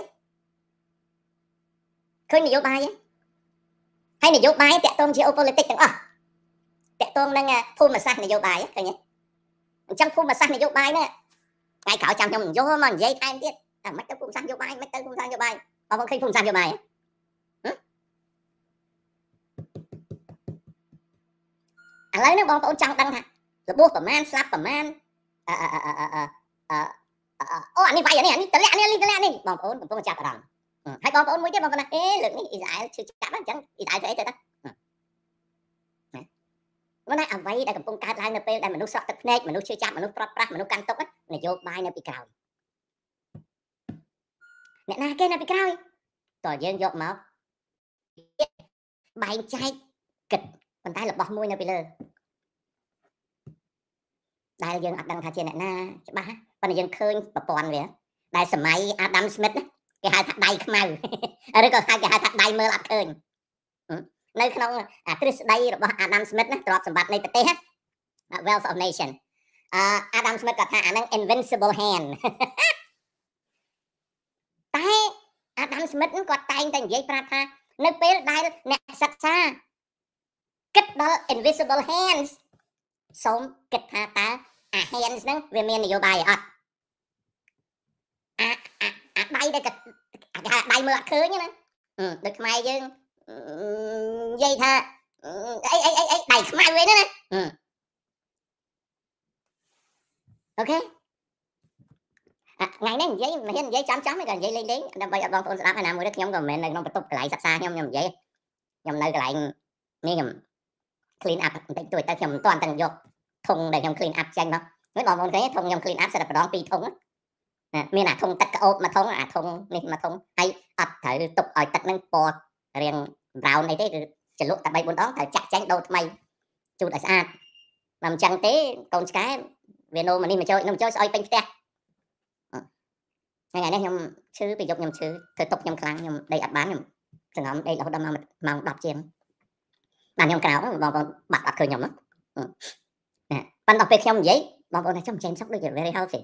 ឃើញនយោបាយហើយនយោបាយតាក់ទង geopolitics ទាំងអស់តាក់ទងនឹងភូមិសាស្ត្រនយោបាយឃើញទេអញ្ចឹងភូមិសាស្ត្រនយោបាយហ្នឹងថ្ងៃក្រោយចាំខ្ញុំយល់មកនិយាយថែមទៀតតែមិនទៅភូមិសាស្ត្រនយោបាយមិនទៅភូមិសាស្ត្រនយោបាយបងប្អូនឃើញភូមិសាស្ត្រនយោបាយទេឥឡូវហ្នឹងបងប្អូនចង់ដឹងថារបួសប្រមាណស្លាប់ប្រមាណអឺអឺអឺអឺអូអានេះវាយអានេះអានេះតលាក់នេះតលាក់នេះបងប្អូនកំពុងចាប់អារម្មណ៍ហើយបងប្អូនមួយទៀតបងប្អូនណាអេលើកនេះអ៊ីស្រាអែលឈឺចាប់អញ្ចឹងអ៊ីស្រាអែលធ្វើអីទៅដល់មិនហើយអ្វីដែលកំពុងកើតឡើងនៅពេលដែលមនុស្សស្រក់ទឹកភ្នែកមនុស្សឈឺចាប់មនុស្សប្រត់ប្រាស់មនុស្សកាន់ទុកនយោបាយនៅពីក្រោយអ្នកណាគេនៅពីក្រោយតើយើងយកមកបែងចែកគិតប៉ុន្តែរបស់មួយនៅពីលើដែលយើងអត់ដឹងថាជាអ្នកណាច្បាស់ប៉ុន្តែយើងឃើញប្រព័ន្ធវា ដែលសម័យអាដាមស្មីតគេហៅថាដៃខ្មៅឬក៏គេហៅថាដៃមើលអត់ឃើញនៅក្នុងទ្រឹស្ដីរបស់អាដាមស្មីតណាទ្រព្យសម្បត្តិនៃប្រទេស Wealth of Nation អាដាមស្មីតគាត់ថាអានឹង invincible hand តែអាដាមស្មីតគាត់តែងតែនិយាយប្រាប់ថានៅពេលដែលអ្នកសិក្សាគិតដល់ invisible hands សូមគិតថាតើអាហ៊ានហ្នឹងវាមាននយោបាយអត់អាអាដៃដែលអាគេហៅដៃមើលអត់ឃើញណាដូចខ្មែរយើងនិយាយថាអីអីអីអីដៃខ្មៅវិញណាអូខេថ្ងៃនេះនិយាយមិនហ៊ាននិយាយចាំចាំទេក៏និយាយលេងលេងដើម្បីឲ្យបងប្អូនស្ដាប់ហើយណាមួយនេះខ្ញុំក៏មិនមែននៅក្នុងបន្ទប់កន្លែងសិក្សាខ្ញុំខ្ញុំនិយាយខ្ញុំនៅកន្លែងនេះខ្ញុំ clean up បន្តិចតួចតែខ្ញុំមិនទាន់ទាំងយកធុងដែលខ្ញុំ clean up ចេញមកឃើញបងប្អូនឃើញធុងខ្ញុំ clean up សិតតែប្រដងពីរធុងណាមានអាធុងទឹកក្អូបមួយធុងអាធុងនេះមួយធុងហើយអត់ត្រូវទុកឲ្យទឹកហ្នឹងពណ៌រាង brown អីទេគឺចលក់តែ3 4ដងត្រូវចាក់ចែងដូរថ្មីជូតឲ្យស្អាតបើមិនចឹងទេកូនឆ្កែវានោមកនេះមកចូលនោះមកចូលស្អុយពេញផ្ទះថ្ងៃនេះខ្ញុំឈឺពីយប់ខ្ញុំឈឺធ្វើຕົកខ្ញុំខ្លាំងខ្ញុំដេកអត់បានខ្ញុំសង្ងំដេករហូតដល់ម៉ោង10ជាងដល់ខ្ញុំក្រោកបងប្អូនបាត់អត់ឃើញខ្ញុំណាប៉ុន្តែពេលខ្ញុំនិយាយបងប្អូនថាខ្ញុំចេញសុកដូចជា very healthy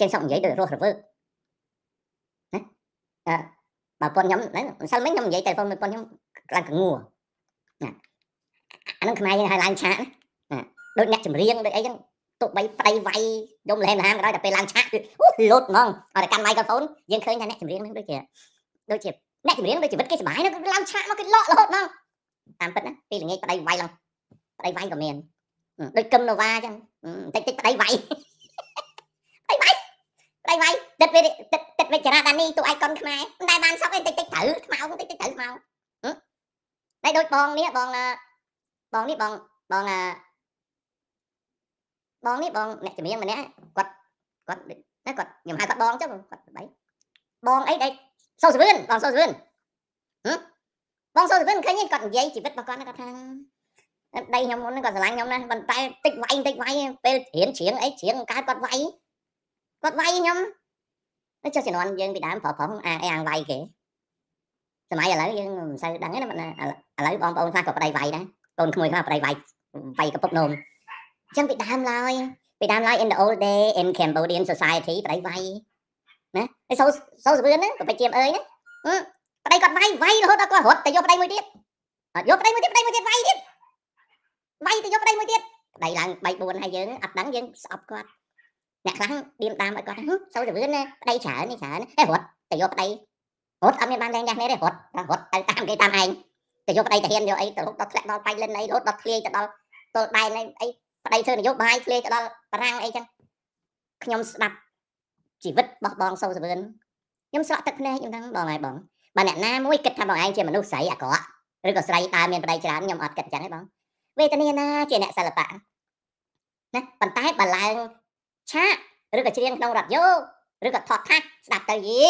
ចេញសុកនិយាយដូចរស់រវើកណាអឺបើប៉ុនខ្ញុំម្សិលមិញខ្ញុំនិយាយតែប៉ុនប៉ុនខ្ញុំឡើងកងួរណាអានឹងខ្មែរយើងហៅឡើងឆាកណាដូចអ្នកចម្រៀងដូចអីចឹងទោះបីប្រៃវាយយំលហេមលហាមក៏ដោយតែពេលឡើងឆាកអូលោតហ្មងអត់កាន់ microphone យើងឃើញថាអ្នកចម្រៀងនឹងដូចជាដូចជាអ្នកចម្រៀងដូចជីវិតគេសុបាយនឹងឡើងឆាកមកគេលក់រហូតហ្មងតាមពិតណាពេលល្ងាចប្តីវាយឡើងប្តីវាយក៏មានដូចកឹមនវ៉ាអញ្ចឹងតិចតិចប្តីវាយប្តីវាយប្តីវាយទឹកពេលទឹកទឹកវិចារដានីទូឯកុនខ្មែរមិនដែលបានសក់អីតិចតិចត្រូវខ្មៅតិចតិចត្រូវខ្មៅតែដូចបងនេះបងបងនេះបងបងបងនេះបងអ្នកជំនាញម្នាក់គាត់គាត់ណាគាត់ខ្ញុំហៅគាត់បងចុះគាត់បីបងអីដែលសូវសឿនបងសូវសឿនហ៎បងសូទៅវិញឃើញគាត់និយាយជីវិតរបស់គាត់គាត់ថាដីខ្ញុំមុនគាត់ស្រឡាញ់ខ្ញុំណាស់ប៉ុន្តែតិចវាយតិចវាយពេលរៀនច្រៀងអីច្រៀងកើតគាត់វាយគាត់វាយខ្ញុំចុះជំនាន់យើងពីដើមប្រប្រងអាអីអាងវាយគេសម័យឥឡូវយើងមិនសូវដឹងទេណាឥឡូវបងប្អូនខ្លះក៏ប្តីវាយដែរកូនក្មួយខ្លះប្តីវាយវាយកពុកនោមអញ្ចឹងពីដើមឡើយពីដើមឡើយ in the old day in Cambodian society ប្តីវាយណាឯសូសូសវឿនណាក៏បច្ចាមអើយណាប្តីគាត់វាយវាយរហូតដល់គាត់រត់ទៅយកប្តីមួយទៀតយកប្តីមួយទៀតប្តីមួយទៀតវាយទៀតវាយទៅយកប្តីមួយទៀតប្តីឡើង3 4ហើយយើងអត់ដឹងយើងស្អប់គាត់អ្នកខ្លះឌៀមតាមឲ្យគាត់សូវតែវឿនប្តីច្រើននេះច្រើនហេរត់ទៅយកប្តីរត់អត់មានបានលែងលះនេះទេរត់រត់ទៅតាមគេតាមឯងទៅយកប្តីទៅហ៊ានយកអីទៅរត់ដល់ធ្លាក់ដល់បៃលិនអីរត់ដល់ធ្លាយទៅដល់ទល់ដែនអីប្តីធ្វើនយោបាយធ្លាយទៅដល់បារាំងអីចឹងខ្ញុំស្ដាប់ជីវិតរបស់បងសូវសវឿនខ្ញុំស្រក់ទឹកភ្នែកខ្ញុំដឹងបងហើយបងបើអ្នកណាមួយគិតថាបងឯងជាមនុស្សស្រីអាក្រក់ឬក៏ស្រីដើមមានប្តីច្រើនខ្ញុំអត់គិតចឹងទេបងវេទនាណាជាអ្នកសិល្បៈណាប៉ុន្តែបើឡើងឆាកឬក៏ច្រៀងក្នុងរថយន្តឬក៏ថតថាសស្ដាប់ទៅយី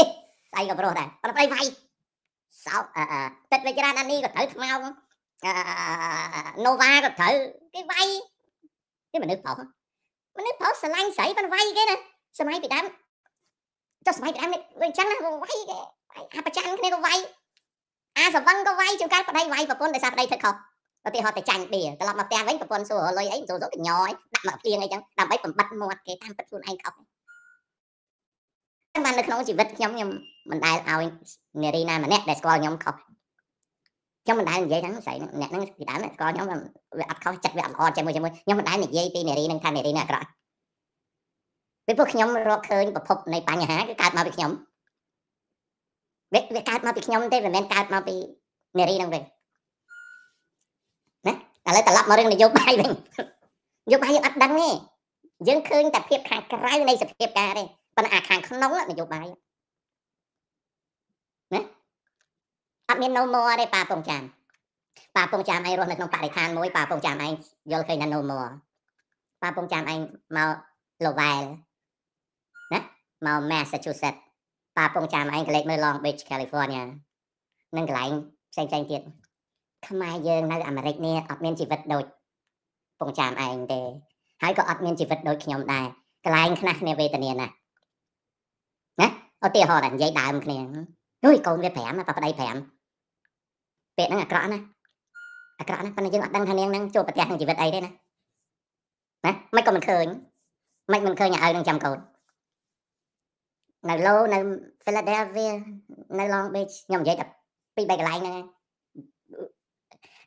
ស្អីក៏ប្រុសដែរប៉ុន្តែវាយសោកទឹកវិជ្រាណានីក៏ត្រូវខ្មោងណូវ៉ាក៏ត្រូវគេវាយគេមនុស្សប្រុសមនុស្សប្រុសស្រឡាញ់ស្រីប៉ុន្តែវាយគេណាសម័យពីដើមចុះសម័យព្រះនេះអញ្ចឹងណាវាយគេអាប្រច័នគ្នាក៏វាយអាសវឹងក៏វាយជួនកាលប្តីវាយប្រពន្ធដោយសារប្តីធ្វើខុសឧទាហរណ៍ទៅចាញ់បៀត្រឡប់មកផ្ទះវិញប្រពន្ធសួរលុយអីមិនសួរសួរកញយដាក់មកភ្លៀងអីចឹងដើម្បីបំបត្តិមាត់គេតាមពិតខ្លួនឯងខុសបាននៅក្នុងជីវិតខ្ញុំខ្ញុំមិនដែលឲ្យនារីណាម្នាក់ដែលស្គាល់ខ្ញុំខុសខ្ញុំមិនដែលនិយាយថាស្រីអ្នកហ្នឹងពីដើមស្គាល់ខ្ញុំវាអត់ខុសចិត្តវាអត់ល្អជាមួយជាមួយខ្ញុំមិនដែលនិយាយពីនារីហ្នឹងថានារីណាអាក្រក់ពីព្រោះខ្ញុំរកឃើញប្រភពនៃបញ្ហាគឺកើតមកពីខ្ញុំវាកើតមកពីខ្ញុំទេមិនមែនកើតមកពីនារីនឹងវិញណាឥឡូវត្រឡប់មករឿងនយោបាយវិញនយោបាយយើងអត់ដឹងទេយើងឃើញតែភាពខាងក្រៅនៃសភាពការទេប៉ុន្តែអាខាងក្នុងនយោបាយណាអត់មាន no more ទេប៉ាពងចាមប៉ាពងចាមឯងរស់នៅក្នុងបរិស្ថានមួយប៉ាពងចាមឯងយល់ឃើញថា no more ប៉ាពងចាមឯងមកលវែលមក Massachusetts ប៉ាពងចាំឯងក៏លេចមើល Long Beach California និងកន្លែងផ្សេងផ្សេងទៀតខ្មែរយើងនៅអាមេរិកនេះអត់មានជីវិតដូចពងចាំឯងទេ ហើយក៏អត់មានជីវិតដូចខ្ញុំដែរកន្លែងខ្លះគ្នាវេទនាណាស់ណាឧទាហរណ៍តែនិយាយដើមគ្នាហ៊ុយកូនវា5ណាប៉ប្តី5ពេលហ្នឹងអាក្រក់ណាអាក្រក់ណាប៉ុន្តែយើងអត់ដឹងថានាងហ្នឹងចូលប្រទេសនឹងជីវិតអីទេណាណាមិនក៏មិនឃើញមិនមិនឃើញឲ្យនឹងចាំកូននៅឡូនៅ Philadelphia នៅ Long Beach ខ្ញុំនិយាយតែពីរបីកន្លែងហ្នឹង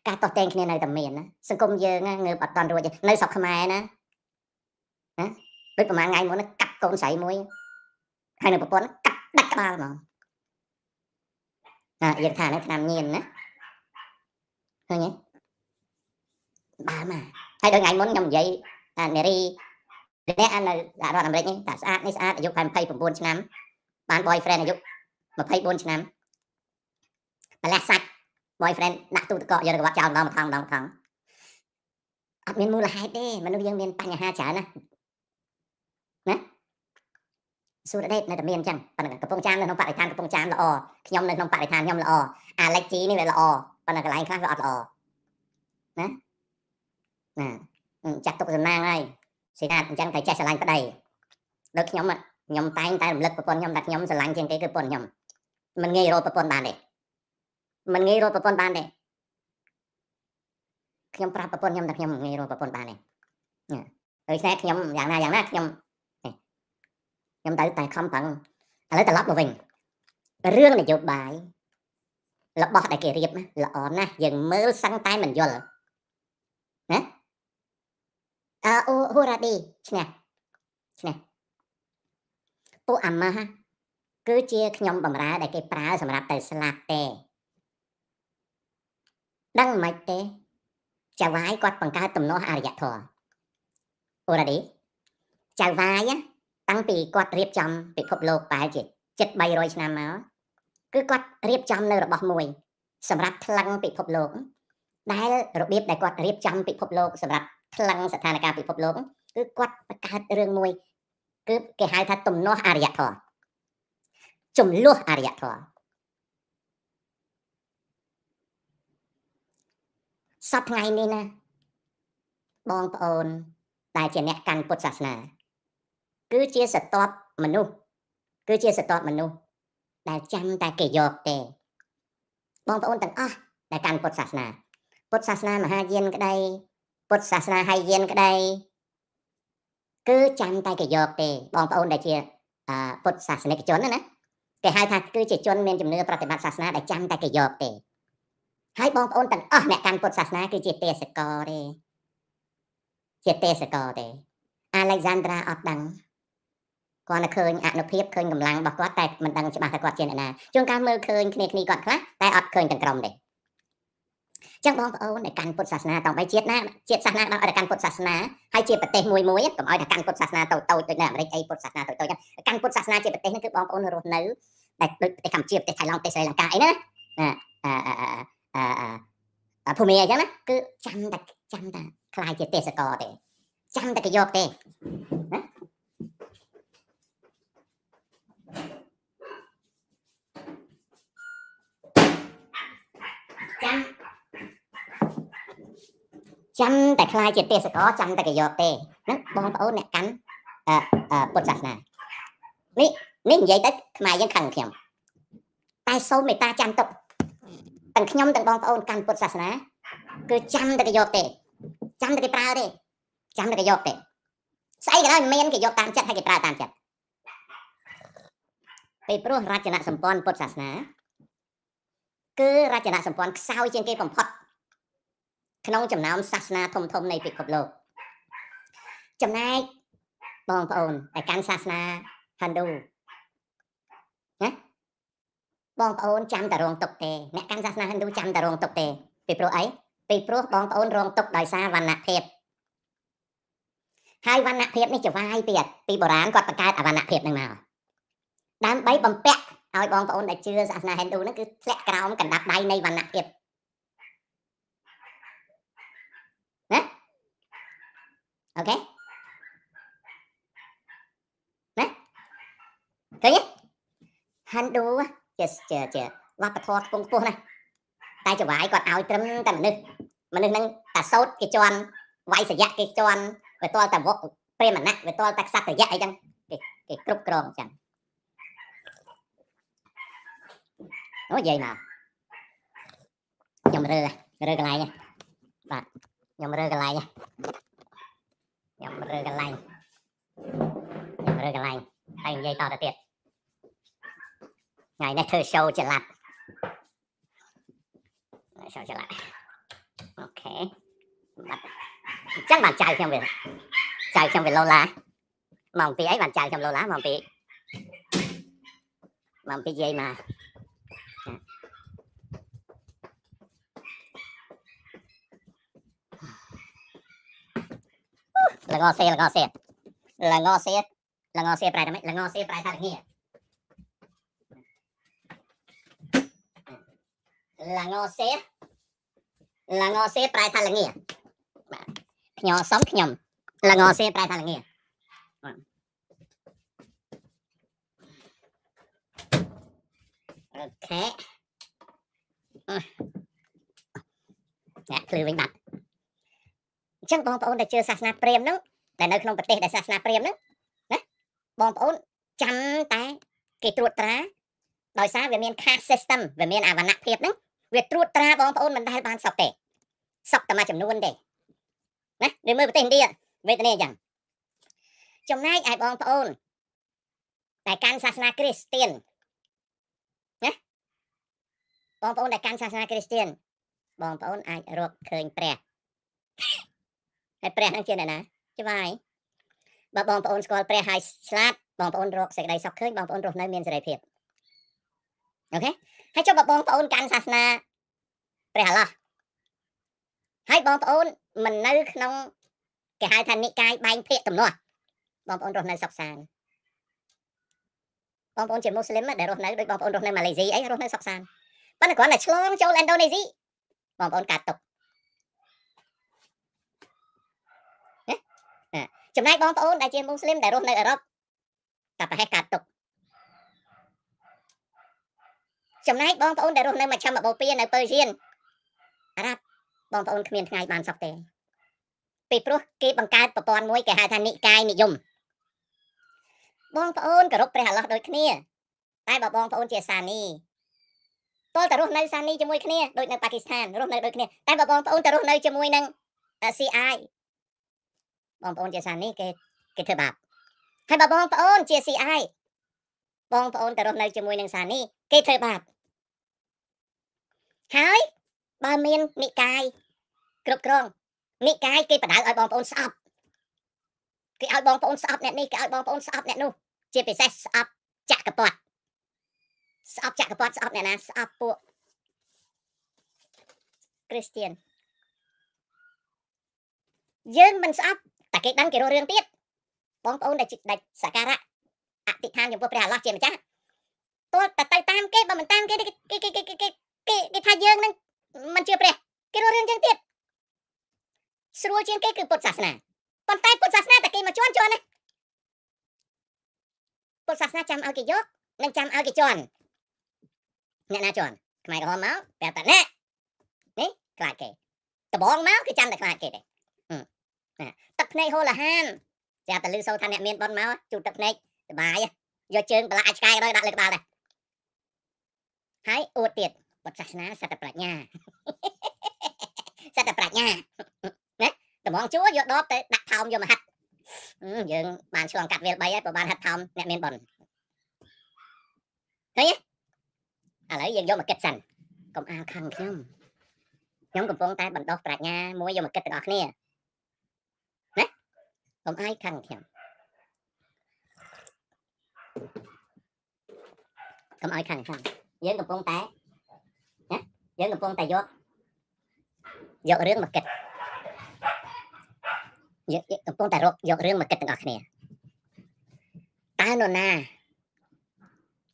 ការតោះតែងគ្នានៅតែមានណាសង្គមយើងងើបអត់តន់រួចនៅស្រុកខ្មែរណាណាដូចប្រហែលថ្ងៃមុនកាប់កូនស្រីមួយហើយនៅប្រពន្ធកាប់ដាច់ក្បាលហ្មងណាយើងថានឹងឆ្នាំញៀនណាឃើញទេបើមកហើយដល់ថ្ងៃមុនខ្ញុំនិយាយអានារីអ្នកនៅសហរដ្ឋអាមេរិកនេះតាស្អាតនេះស្អាតអាយុតែ29ឆ្នាំបាន boyfriend អាយុ24ឆ្នាំប្រលះសាច់ boyfriend ដាក់ទូទឹកកកយកទៅគាត់ចោលម្ដងម្ដងម្ដងម្ដងអត់មានមូលហេតុទេ មនុស្សយើងមានបញ្ហាច្រើនណាស់ណាសុរដេតនៅតែមានអញ្ចឹងប៉ុន្តែកំពង់ចាមនៅក្នុងបរិស្ថានកំពង់ចាមល្អខ្ញុំនៅក្នុងបរិស្ថានខ្ញុំល្អអាឡិចជីនេះវាល្អប៉ុន្តែកន្លែងខ្លះវាអត់ល្អណាណាចាត់ទុកសំណាងហើយសេណាតអញ្ចឹងតែចេះស្រឡាញ់ប្តីដូចខ្ញុំខ្ញុំតែងតែរំលឹកប្រពន្ធខ្ញុំថាខ្ញុំស្រឡាញ់ជាងគេគឺប្រពន្ធខ្ញុំមិនងាយរកប្រពន្ធបានទេមិនងាយរកប្រពន្ធបានទេខ្ញុំប្រាប់ប្រពន្ធខ្ញុំថាខ្ញុំងាយរកប្រពន្ធបានទេដូច្នេះខ្ញុំយ៉ាងណាយ៉ាងណាខ្ញុំខ្ញុំទៅតែខំប្រឹងឥឡូវត្រឡប់មកវិញរឿងនយោបាយរបស់ដែលគេរៀបល្អណាស់យើងមើលសឹងតែមិនយល់ណាអឺអូហូរ៉ាឌីឈ្នះឈ្នះពួកអាម៉ាស់គឺជាខ្ញុំបំរើដែលគេប្រើសម្រាប់ទៅស្លាប់ទេដឹងមិនទេចៅវាយគាត់បង្កើតទំនាស់អរិយធម៌អូរ៉ាឌីចៅវាយតាំងពីគាត់រៀបចំពិភពលោកប្រហែលជា7300ឆ្នាំមកគឺគាត់រៀបចំនៅរបស់មួយសម្រាប់ថ្លឹងពិភពលោកដែល របៀបដែលគាត់រៀបចំពិភពលោកសម្រាប់ផ្លាំងស្ថានភាពពិភពលោកគឺគាត់បង្កើតរឿងមួយ គឺគេហៅថាទំនាស់អរិយធម៌ចំនួនអរិយធម៌សប្ថ្ងៃនេះណាបងប្អូនដែលជាអ្នកកាន់ពុទ្ធសាសនា គឺជាសតបមនុស្សគឺជាសតបមនុស្សដែលចាំតែគេយកទេបងប្អូនទាំងអស់ដែលកាន់ពុទ្ធសាសនាពុទ្ធសាសនា មហាយានក្តីពុទ្ធសាសនាហៃយានក្តីគឺចាំតែគេយកទេបងប្អូនដែលជាពុទ្ធសាសនិកជនណាគេហៅថាគឺជាជនមានជំនឿប្រតិបត្តិសាសនាដែលចាំតែគេយកទេហើយបងប្អូនទាំងអស់អ្នកកាន់ពុទ្ធសាសនាគឺជាទេសកលទេជាទេសកលទេអាឡិចសាន់ដ្រាអត់ដឹងគាត់តែឃើញអនុភាពឃើញកម្លាំងរបស់គាត់តែមិនដឹងច្បាស់ថាគាត់ជាអ្នកណាជួនកាលមើលឃើញគ្នាគ្នាគាត់ខ្លះតែអត់ឃើញទាំងក្រុមទេចឹងបងប្អូនដែលកាន់ពុទ្ធសាសនាតោះបីជាតិណាជាតិសាសនាបើឲ្យកាន់ពុទ្ធសាសនាហើយជាប្រទេសមួយមួយកុំឲ្យតែកាន់ពុទ្ធសាសនាតូចតូចដូចនៅអាមេរិកអីពុទ្ធសាសនាតូចតូចកាន់ពុទ្ធសាសនា ជាប្រទេសហ្នឹងគឺបងប្អូនរស់នៅដែលដូចប្រទេសកម្ពុជាប្រទេសថៃឡង់ប្រទេសស្រីលង្កាអីណាណាអឺភូមិអីចឹងណាគឺចាំតែចាំតែខ្លាយជាទេសកលទេចាំតែកយកទេចាំតែខ្លាយជាទេសកចាំតែកយកទេហ្នឹងបងប្អូនអ្នកកាន់ពុទ្ធសាសនានេះនេះនិយាយទៅខ្មែរយើងខឹងខ្ញុំតែសូមមេត្តាចាំទុកទាំងខ្ញុំទាំងបងប្អូនកាន់ពុទ្ធសាសនា គឺចាំតែកយកទេ ចាំតែគេប្រើទេចាំតែគេយកទេស្អីក៏ដោយមានគេយកតាមចិត្តហើយគេប្រើតាមចិត្តពេលព្រោះរចនសម្ព័ន្ធពុទ្ធសាសនាគឺរចនសម្ព័ន្ធខ្សោយជាងគេបំផុតក្នុងចំណោមសាសនាធំធំនៃពិភពលោកចំណែកបងប្អូនដែលកាន់សាសនា Hindu ណាបងប្អូនចាំតែរងទុកទេអ្នកកាន់សាសនា Hindu ចាំតែរងទុកទេ ពីព្រោះអីពីព្រោះបងប្អូន រងទុកដោយសារវណ្ណៈភាពហើយវណ្ណៈភាពនេះចវាយពីពីបុរាណគាត់បង្កើតអវណ្ណៈភាពនឹងមកដើម្បីបំពាក់ឲ្យបងប្អូនដែលជឿសាសនា Hindu ហ្នឹងគឺធ្លាក់ក្រោមកណ្ដាប់ដៃនៃវណ្ណៈភាពហាន់ឌូជាជាជាវប្បធម៌ខ្ពង់ខ្ពស់ណាស់តែចវាយគាត់ឲ្យត្រឹមតែមនុស្សមនុស្សហ្នឹងតាសោតគេជន់វៃសយៈគេជន់វាតលតែវកព្រមណៈវាតលតែខ្សត្រយៈអីចឹងគេគេគ្រប់គ្រងចឹងអូនិយាយមកខ្ញុំរើរើកន្លែងបាទខ្ញុំរើកន្លែងខ្ញុំរើកន្លែងខ្ញុំរើកន្លែងហើយនិយាយតទៅទៀតថ្ងៃនេះធ្វើ show ច្រឡាប់ show ច្រឡាប់អូខេបាទអញ្ចឹងបានចៅខ្ញុំវាចៅខ្ញុំវាលោឡាម៉ោង2អីបានចៅខ្ញុំលោឡាម៉ោង2ម៉ោង2និយាយមកលងអសៀលងអសៀលងអសៀលងអសៀលប្រែថាម៉េចលងអសៀលប្រែថាល្ងាលងសៀលងសៀប្រែថាលងាបាទខ្ញុំសុំខ្ញុំលងសៀប្រែថាលងាអូខេអ្នកភ្លឺវិញបាត់អញ្ចឹងបងប្អូនដែលជឿសាសនាព្រាហ្មណ៍ហ្នឹងដែលនៅក្នុងប្រទេសដែលសាសនាព្រាហ្មណ៍ហ្នឹងណាបងប្អូនចាំតែគេត្រួតត្រាដោយសារវាមាន caste system វាមានអវណ្ណភាពហ្នឹងវាត្រួតត្រាបងប្អូនមិនដែលបានសពទេសពតែមួយចំនួនទេណានៅមើលប្រទេសឥណ្ឌាវេទនាអញ្ចឹងចំណែកឯបងប្អូនដែលកាន់សាសនាគ្រីស្ទៀនណាបងប្អូនដែលកាន់សាសនាគ្រីស្ទៀនបងប្អូនអាចរកឃើញព្រះហើយព្រះនឹងជាអ្នកណាច្បាស់បើបងប្អូនស្គាល់ព្រះហើយឆ្លាតបងប្អូនរកសេចក្តីសុខឃើញបងប្អូនរស់នៅមានសេរីភាពអូខេហើយចុះបើបងប្អូន កាន់សាសនាព្រះអាឡោះហើយបងប្អូនមិននៅក្នុងគេហៅថានិកាយបែងភាគទំនាស់បងប្អូនរស់នៅសុខសាន្តបងប្អូនជាមូស្លីមដែលរស់នៅដូចបងប្អូនរស់នៅម៉ាឡេស៊ីអីរស់នៅសុខសាន្តប៉ុន្តែគ្រាន់តែឆ្លងចូលឥណ្ឌូនេស៊ីបងប្អូនកាត់ទុកចំណែកបងប្អូនដែលជាមូស្លីមដែលរស់នៅអឺរ៉ុបតែប្រហែលកាត់ទុកចំណែកបងប្អូនដែលរស់នៅមជ្ឈមបូព៌ានៅពើសៀនអារ៉ាប់បងប្អូនគ្មានថ្ងៃបានសុខទេពីព្រោះគេបង្កើតប្រព័ន្ធមួយគេហៅថានិកាយនិយមបងប្អូនគោរពព្រះអល់ឡោះដូចគ្នាតែបើបងប្អូនជាសានីតើតើរស់នៅសានីជាមួយគ្នាដូចនៅប៉ាគីស្ថានរស់នៅដូចគ្នាតែបើបងប្អូនតើរស់នៅជាមួយនឹង CI បងប្អូនជាសានីគេគេធ្វើបាបហើយបើបងប្អូនជា CI បងប្អូនតើរស់នៅជាមួយនឹងសានី គេធ្វើបាបហើយបើមាននិកាយគ្រប់គ្រងនិកាយគេបដៅឲ្យបងប្អូនស្អប់គេឲ្យបងប្អូនស្អប់អ្នកនេះគេឲ្យបងប្អូនស្អប់អ្នកនោះជាពិសេសស្អប់ចាក់កពតស្អប់ចាក់កពតស្អប់អ្នកណាស្អប់ពួកគ្រីស្ទៀនយើងមិនស្អប់តែគេដឹងគេរស់រឿងទៀតបងប្អូនដែលដាច់សការៈអតិថានចំពោះព្រះអឡោះជាម្ចាស់ទាល់តែទៅតាមគេបើមិនតាមគេគេគេគេគេគេថាយើងនឹងមិនជឿព្រះគេរស់រឿងចឹងទៀតស្រួលជាងគេគឺពុទ្ធសាសនាប៉ុន្តែពុទ្ធសាសនាតែគេមកជន់ជន់ណាពុទ្ធសាសនាចាំឲ្យគេយកនិងចាំឲ្យគេជន់អ្នកណាជន់ខ្មែរក្រហមមកប្រាប់តាណែនេះខ្លាចគេដបងមកគឺចាំតែខ្លាចគេទេណាទឹកភ្នែកហូលអាហានស្រាប់តែលឺសូរថាអ្នកមានប៉ុនមកជូតទឹកភ្នែកសុបាយយកជើងប្រឡាក់ឲ្យឆ្កែរយដាក់លើក្បាលដែរហើយអួតទៀតពុទ្ធសាសនាសតប្រាជ្ញាសតប្រាជ្ញាណាតំងជួយកដបទៅដាក់ថោមយកមកហាត់យើងបានឆ្លងកាត់វាល3ហើយក៏បានហាត់ថោមអ្នកមានបុណ្យឃើញឥឡូវយើងយកមកគិតសិនកុំអាលខឹងខ្ញុំខ្ញុំកំពុងតែបណ្ដោះប្រាជ្ញាមួយយកមកគិតទាំងអស់គ្នាណាកុំអាយខឹងខ្ញុំកុំអាយខឹងខ្ញុំយើងកំពុងតែយើងកំពុងតែយកយករឿងមកគិតយើងកំពុងតែរកយករឿងមកគិតទាំងអស់គ្នាតើនរណា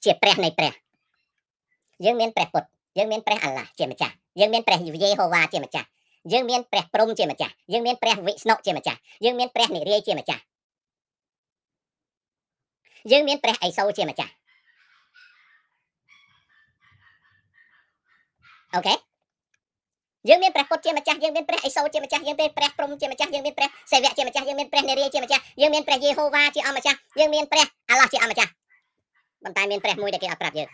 ជាព្រះនៃព្រះយើងមានព្រះពុទ្ធយើងមានព្រះអាឡាជាម្ចាស់យើងមានព្រះយេហូវ៉ាជាម្ចាស់យើងមានព្រះព្រំជាម្ចាស់យើងមានព្រះវិស្ណុជាម្ចាស់យើងមានព្រះនិរាយជាម្ចាស់យើងមានព្រះអេសូរជាម្ចាស់អូខេយើងមានព្រះពុទ្ធជាម្ចាស់យើងមានព្រះឥសូរជាម្ចាស់យើងមានព្រះព្រំជាម្ចាស់យើងមានព្រះសេវៈជាម្ចាស់យើងមានព្រះនារីជាម្ចាស់យើងមានព្រះយេហូវ៉ាជាអម្ចាស់យើងមានព្រះអាឡោះជាអម្ចាស់ប៉ុន្តែមានព្រះមួយដែលគេអត់ប្រាប់យើង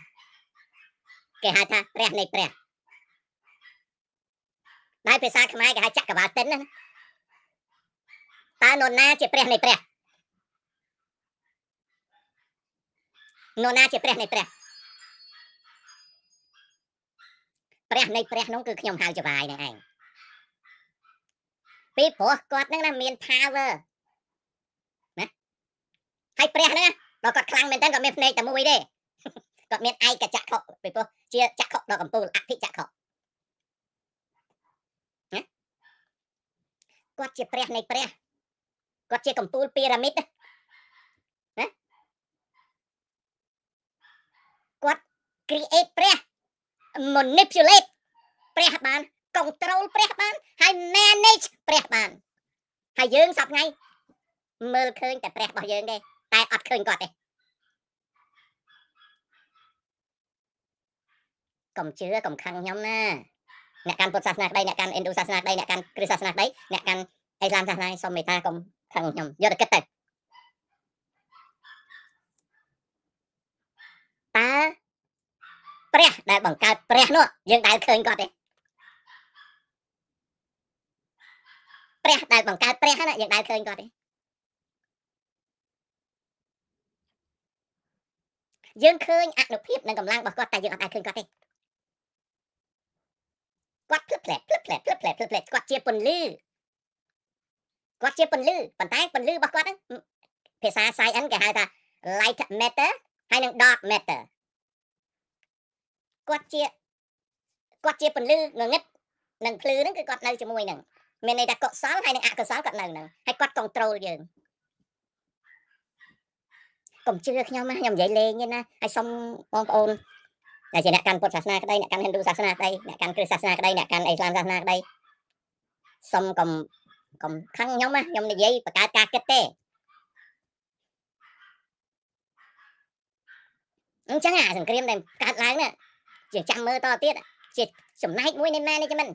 គេហៅថាព្រះនៃព្រះដែលភាសាខ្មែរគេហៅចក្រវាលតិនណាតើនរណាជាព្រះនៃព្រះនរណាជាព្រះនៃព្រះព្រះនៃព្រះនោះគឺខ្ញុំហៅចវាយនឹងឯងពីព្រោះគាត់នឹងណាមាន power ណាហើយព្រះហ្នឹងបើគាត់ខ្លាំងមែនតើគាត់មានភ្នែកតែមួយទេគាត់មានឯកចក្ខុពីព្រោះជាចក្ខុដល់កំពូលអភិចក្ខុណាគាត់ជាព្រះនៃព្រះគាត់ជាកំពូលពីរ៉ាមីតណាគាត់ create ព្រះ manipulate ព្រះបាន control ព្រះបានហើយ manage ព្រះបាន ហើយយើងសពថ្ងៃមើលឃើញតែព្រះរបស់យើងទេតែអត់ឃើញគាត់ទេកុំជឿកុំខឹងខ្ញុំណាអ្នកកាន់ពុទ្ធសាសនាក្តីអ្នកកាន់ឥណ្ឌូសាសនាក្តីអ្នកកាន់គ្រិស្តសាសនាក្តីអ្នកកាន់អ៊ីស្លាមសាសនាសូមមេត្តាកុំខឹងខ្ញុំយកតែគិតទៅតើព្រះ ដែលបង្កើតព្រះនោះយើងដែលឃើញគាត់ទេព្រះដែលបង្កើតព្រះណាយើងដែលឃើញគាត់ទេយើងឃើញអនុភាព និងកម្លាំងរបស់គាត់តែយើងអត់អាចឃើញគាត់ទេគាត់ភ្លឹបភ្លែភ្លឹបភ្លែភ្លឹបភ្លែភ្លឹបភ្លែគាត់ជាពន្លឺគាត់ជាពន្លឺប៉ុន្តែពន្លឺរបស់គាត់ហ្នឹងភាសា science គេហៅថា light matter ហើយនឹង dark matter គាត់ជាគាត់ជាពលឺងងឹតនិងភ្លឺហ្នឹងគឺគាត់នៅជាមួយនឹងមានន័យថាកុសលហើយនិងអកុសលគាត់នៅនឹងហើយគាត់ control យើងកុំជឿខ្ញុំណាខ្ញុំនិយាយលេងទេណាហើយសុំបងប្អូនដែលជាអ្នកកាន់ពុទ្ធសាសនាក្តីអ្នកកាន់ហិណ្ឌូសាសនាក្តីអ្នកកាន់គ្រិស្តសាសនាក្តីអ្នកកាន់អ៊ីស្លាមសាសនាក្តីសុំកុំកុំខឹងខ្ញុំណាខ្ញុំនិយាយបង្កើតការគិតទេអញ្ចឹងអាសង្គ្រាមដែលកើតឡើងណាជាចាំមើលតទៀតជាចំណែកមួយនៃម៉ែនេះចាំមិន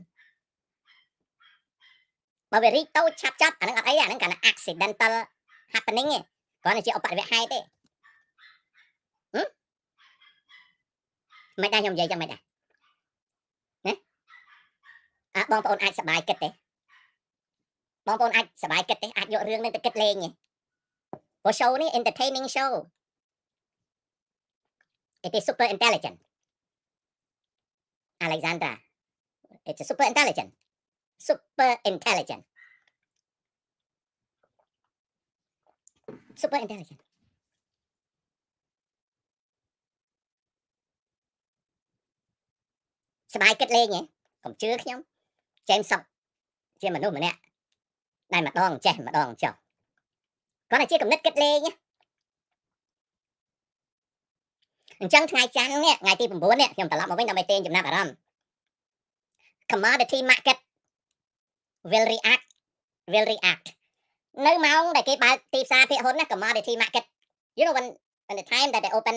បើវារីកតូចឆាប់ចាប់អានឹងអត់អីអានឹងគ្រាន់តែ accidental happening ឯងគ្រាន់តែជាឧបទ្រវហេតុទេហឹមមិនដែរខ្ញុំនិយាយយ៉ាងម៉េចដែរណាអើបងប្អូនអាចសប្បាយគិតទេបងប្អូនអាចសប្បាយគិតទេអាចយករឿងនេះទៅគិតលេងទេព្រោះ show នេះ entertaining show it is super intelligent Alexandra. It's a super intelligent. Super intelligent. Super intelligent. Sắp hai kết lên nhé. Còn chưa nhóm. James Sọc. Chia mà nụ mà nè. Này mà đòn chè mà đòn chồng. Có là chia cầm nít kết lên nhé. អញ្ចឹងថ្ងៃច័ន្ទនេះថ្ងៃទី9នេះខ្ញុំត្រឡប់មកវិញដើម្បីទាញចំណាប់អារម្មណ៍ commodity market will react will react នៅម៉ោងដែលគេបើកទីផ្សារភាគហ៊ុនណា commodity market you know when when the time that they open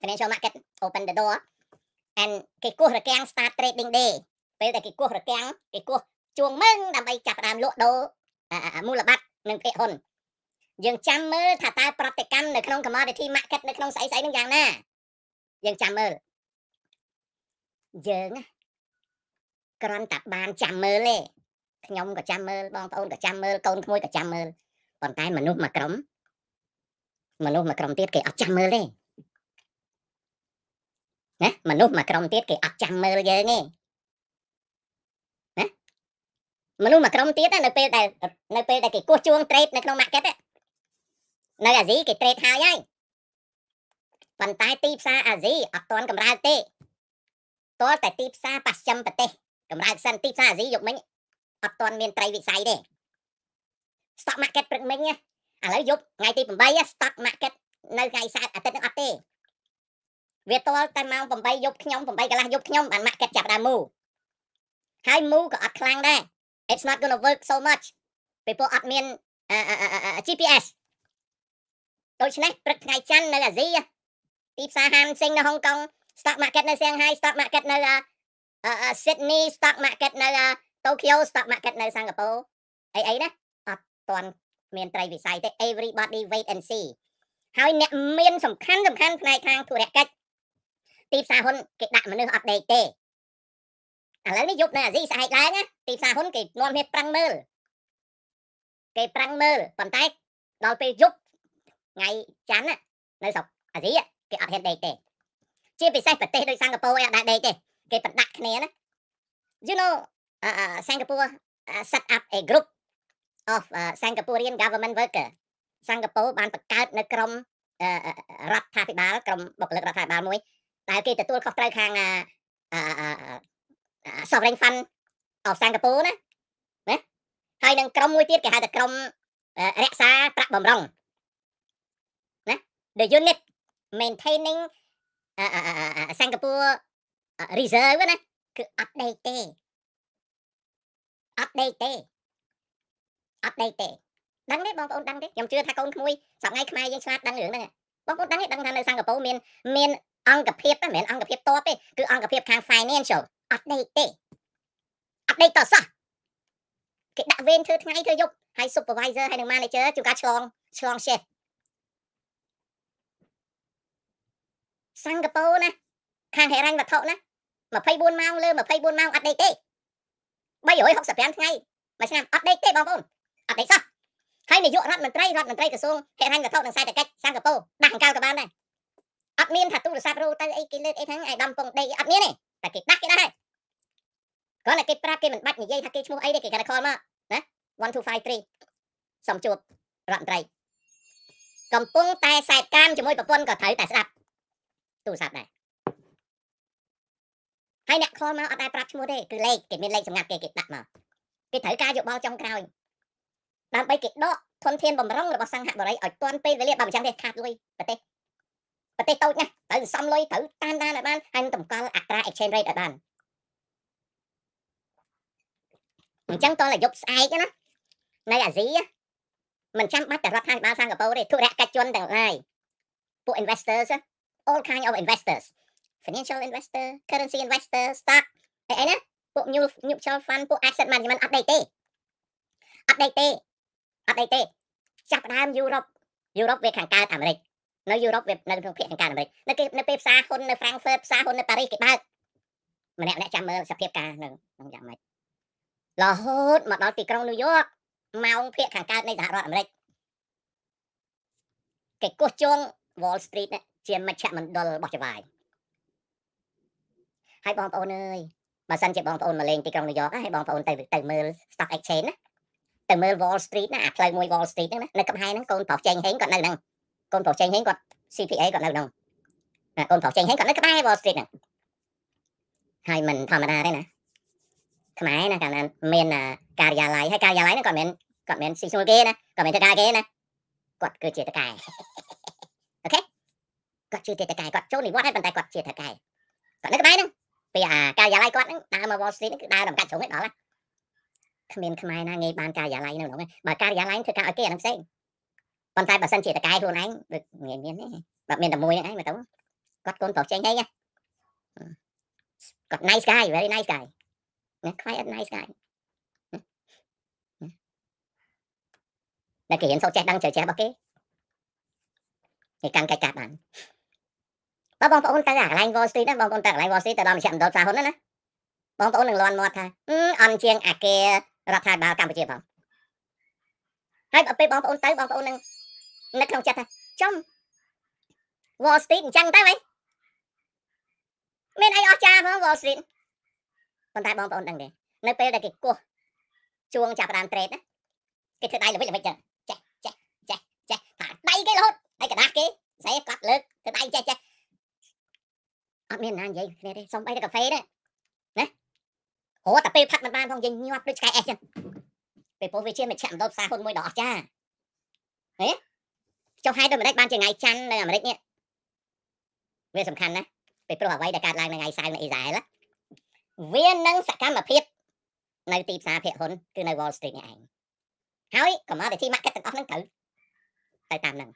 financial market open the door and គេគោះរកាំង start trading day ពេលដែលគេគោះរកាំងគេគោះ ជួងមឹងដើម្បីចាប់ដើមលក់ដូរមូលបត្រនិងភាគហ៊ុនយើង ចាំមើលថាតើប្រតិកម្មនៅក្នុង commodity market នៅក្នុងស្អីស្អីនឹងយ៉ាងណាយើងចាំមើលយើងគ្រាន់តែបានចាំមើលទេខ្ញុំក៏ចាំមើលបងប្អូនក៏ចាំមើលកូនក្មួយក៏ចាំមើលប៉ុន្តែមនុស្សមួយក្រុមមនុស្សមួយក្រុមទៀតគេអត់ចាំមើលទេណាមនុស្សមួយក្រុមទៀតគេអត់ចាំមើលយើងទេណាមនុស្សមួយក្រុមទៀតនៅពេលដែលនៅពេលដែលគេគោះជួង trade នៅក្នុង market នៅអាស៊ីគេ trade ហើយហើយប៉ុន្តែទីផ្សារអាស៊ីអត់ទាន់កម្រើកទេតលតែទីផ្សារប៉ាស្ចឹមប្រទេស កម្រើកសិនទីផ្សារអាស៊ីយកមិញអត់ទាន់មានត្រីវិស័យទេ stock market ព្រឹកមិញឥឡូវយប់ថ្ងៃទី8 stock market នៅថ្ងៃសៅរ៍អាទិត្យនឹងអត់ទេវាតលតែម៉ោង8យប់ខ្ញុំ8កន្លះយប់ខ្ញុំបាន market ចាប់ដើមមូហើយមូក៏អត់ខ្លាំងដែរ it's not going to work so much ពេលពួកអត់មាន GPS ដូច្នេះព្រឹកថ្ងៃច័ន្ទនៅអាស៊ីទីផ្សារហានសិងនៅហុងកុង stock market នៅសៀងហៃ stock market នៅ Sydney stock market នៅ Tokyo stock market នៅសិង្ហបុរីអីអីណាអត់ទាន់មានត្រីវិស័យទេ everybody wait and see ហើយអ្នកមាន សំខាន់សំខាន់ផ្នែកខាងធុរកិច្ចទីផ្សារហ៊ុន គេដាក់មនុស្សអត់ដេកទេឥឡូវនេះយប់នៅអាស៊ីស្អែកឡើងណាទីផ្សារហ៊ុន គេនាំគ្នាប្រឹងមើលគេប្រឹងមើលប៉ុន្តែដល់ពេលយប់ថ្ងៃច័ន្ទនៅស្រុកអាស៊ីគេអត់ហ៊ានដេកទេជាពិសេសប្រទេសដូចសិង្ហបុរីអត់ដែរដេកទេគេបណ្ដាក់គ្នាណា you know uh, Singapore uh, set up a group of uh, Singaporean government worker សិង្ហបុរីបានបង្កើតនៅក្រមរដ្ឋាភិបាលក្រមបុគ្គលិករដ្ឋាភិបាលមួយដែលគេទទួលខុសត្រូវខាង sovereign fund of សិង្ហបុរីណាណាហើយនឹងក្រមមួយទៀតគេហៅថាក្រមរក្សាប្រាក់បំរុងណា the unit maintaining សិង្ហបុរី reserve ណាគឺ update ទេ update ទេ update ទេដឹងទេបងប្អូនដឹងទេខ្ញុំជឿថាកូនក្មួយសប្ងៃខ្មែរយើងឆ្លាតដឹងរឿងហ្នឹងបងប្អូនដឹងទេដឹងថានៅសិង្ហបុរីមានមានអង្គភាពមិនមែនអង្គភាពតបទេគឺអង្គភាពខាង financial update ទេ update តោះសោះគេដាក់វេនធ្វើថ្ងៃធ្វើយប់ហើយ supervisor ហើយនឹង manager ជួនកាលឆ្លងឆ្លង shift សិង្ហបុរីណាខាងហិរញ្ញវត្ថុណា24ម៉ោងលើ24ម៉ោងអត់ដេកទេ365ថ្ងៃមួយឆ្នាំអត់ដេកទេបងប្អូនអត់ដេកសោះហើយនាយករដ្ឋមន្ត្រីរដ្ឋមន្ត្រីក្រសួងហិរញ្ញវត្ថុនិងសេដ្ឋកិច្ចសិង្ហបុរីដាក់អង្កលក៏បានដែរអត់មានថាទូរស័ព្ទរូទៅអីគេលើកអីហ្នឹងឯដំពងដេកអត់មានទេតែគេដាក់គេដាក់ហើយគាត់តែគេប្រាប់គេមិនបាច់និយាយថាគេឈ្មោះអីទេគេគាត់ខលមកណា1253សំជួបរដ្ឋមន្ត្រីកំពុងតែសែកកាមជាមួយប្រពន្ធក៏ត្រូវតែស្ដាប់ទូរស័ព្ទដែរហើយអ្នកខលមកអត់ដែរប្រាប់ឈ្មោះទេគឺលេខគេមានលេខសម្ងាត់គេគេដាក់មកគេត្រូវការយោបល់ចុងក្រោយដើម្បីគេដកធនធានបំរុងរបស់សង្ហបុរីឲ្យទាន់ពេលវេលាបើមិនចឹងទេខាតលុយប្រទេសប្រទេសតូចណាស់ត្រូវសំលុយត្រូវតានតានឲ្យបានហើយនឹងតម្កល់អត្រា exchange rate ឲ្យបានអញ្ចឹងតលយប់ស្អែកណានៅអាស៊ីមិនចាំបាច់តែរដ្ឋាភិបាលសិង្ហបុរីទេធុរកិច្ចជនទាំងឡាយពួក investors all kind of investors financial investor currency investor stock អីអីណាពួក mutual fund ពួក asset management អត់ដេកទេអត់ដេកទេអត់ដេកទេចាប់ដើមយុរ៉ុបយុរ៉ុបវាខាងកើតអាមេរិកនៅយុរ៉ុបវានៅក្នុងភាគខាងកើតអាមេរិកនៅគេនៅពេលផ្សារហ៊ុននៅ Frankfurt ផ្សារហ៊ុននៅប៉ារីសគេបើកម្នាក់ម្នាក់ចាំមើលសភាពការនៅក្នុងយ៉ាងម៉េចរហូតមកដល់ទីក្រុងញូវយ៉កម៉ោងភាគខាងកើតនៃសហរដ្ឋអាមេរិកគេកោះជួង Wall Street នេះជាមជ្ឈមណ្ឌលបោះចវាយហើយបងប្អូនអើយបើសិនជាបងប្អូនមកលេងទីក្រុងញូវយ៉កហើយបងប្អូនទៅទៅមើល Stock Exchange ណាទៅមើល Wall Street ណាអាផ្លូវមួយ Wall Street ហ្នឹងណានៅកំហែងហ្នឹងកូនប្រុសចេងហេងគាត់នៅហ្នឹងកូនប្រុសចេងហេងគាត់ CPA គាត់នៅហ្នឹងណាកូនប្រុសចេងហេងគាត់នៅក្បែរ Wall Street ហ្នឹងហើយមិនធម្មតាទេណាខ្មែរណាកាលណាមានការិយាល័យហើយការិយាល័យហ្នឹងគាត់មិនគាត់មិនស៊ីឈ្នួលគេណាគាត់មិនធ្វើការគេណាគាត់គឺជាតកែគាត់ជឿទេតាកែគាត់ចូលនិវត្តន៍ហើយប៉ុន្តែគាត់ជឿតាកែគាត់នៅក្បែរហ្នឹងពីអាកាយាល័យគាត់ហ្នឹងដើរមក Wall Street ហ្នឹងគឺដើរដល់កាច់ជ្រុងឯងដល់គ្មានខ្មែរណាងាយបានកាយាល័យនៅក្នុងហ្នឹងបើកាយាល័យធ្វើការឲ្យគេអាហ្នឹងផ្សេងប៉ុន្តែបើសិនជាតាកែខ្លួនឯងដូចងាយមានទេបើមានតែមួយហ្នឹងឯងមើលទៅគាត់កូនប្រុសចេញអីណាគាត់ nice guy very nice guy ណា quiet nice guy តែគេហ៊ានសូត្រចេះដឹងជ្រៅជ្រះរបស់គេគេកាន់កិច្ចការបានដល់បងប្អូនកាញ់អាកន្លែង Wall Street ហ្នឹងបងប្អូនទៅកន្លែង Wall Street ទៅដល់មជ្ឈមណ្ឌលផ្សារហ៊ុនណាបងប្អូននឹងលន់មាត់ថាអន់ជាងអាគាររដ្ឋាភិបាលកម្ពុជាផងហើយដល់ពេលបងប្អូនទៅបងប្អូននឹងនៅក្នុងចិត្តថាចំ Wall Street អញ្ចឹងទៅវិញមានអីអស្ចារ្យផង Wall Street ប៉ុន្តែបងប្អូនដឹងទេនៅពេលដែលគេគោះជួងចាប់ដើម trade ណាគេធ្វើដៃល្វិចល្វិចចឹងចេះចេះចេះចេះថាដៃគេរហូតហើយកដាស់គេស្អីគាត់លើកធ្វើដៃចេះចេះអត់មានណានិយាយគ្នាទេសុំអីទៅកាហ្វេទេណាអូតែពេលផឹកមិនបានផងនិយាយញាត់ដូចឆ្កែអេសចឹងពេលពោះវាជាមជ្ឈមណ្ឌលផ្សារហ៊ុនមួយដ៏អស្ចារ្យហេចុះហេតុដូចម្ដេចបានជាថ្ងៃច័ន្ទនៅអាមេរិកនេះវាសំខាន់ណាស់ពេលព្រោះអ្វីដែលកើតឡើងនៅថ្ងៃសៅរ៍នៅអ៊ីស្រាអែលវានឹងសកម្មភាពនៅទីផ្សារភាគហ៊ុនគឺនៅ Wall Street នេះឯងហើយកុំឲ្យទី market ទាំងអស់ហ្នឹងត្រូវទៅតាមហ្នឹង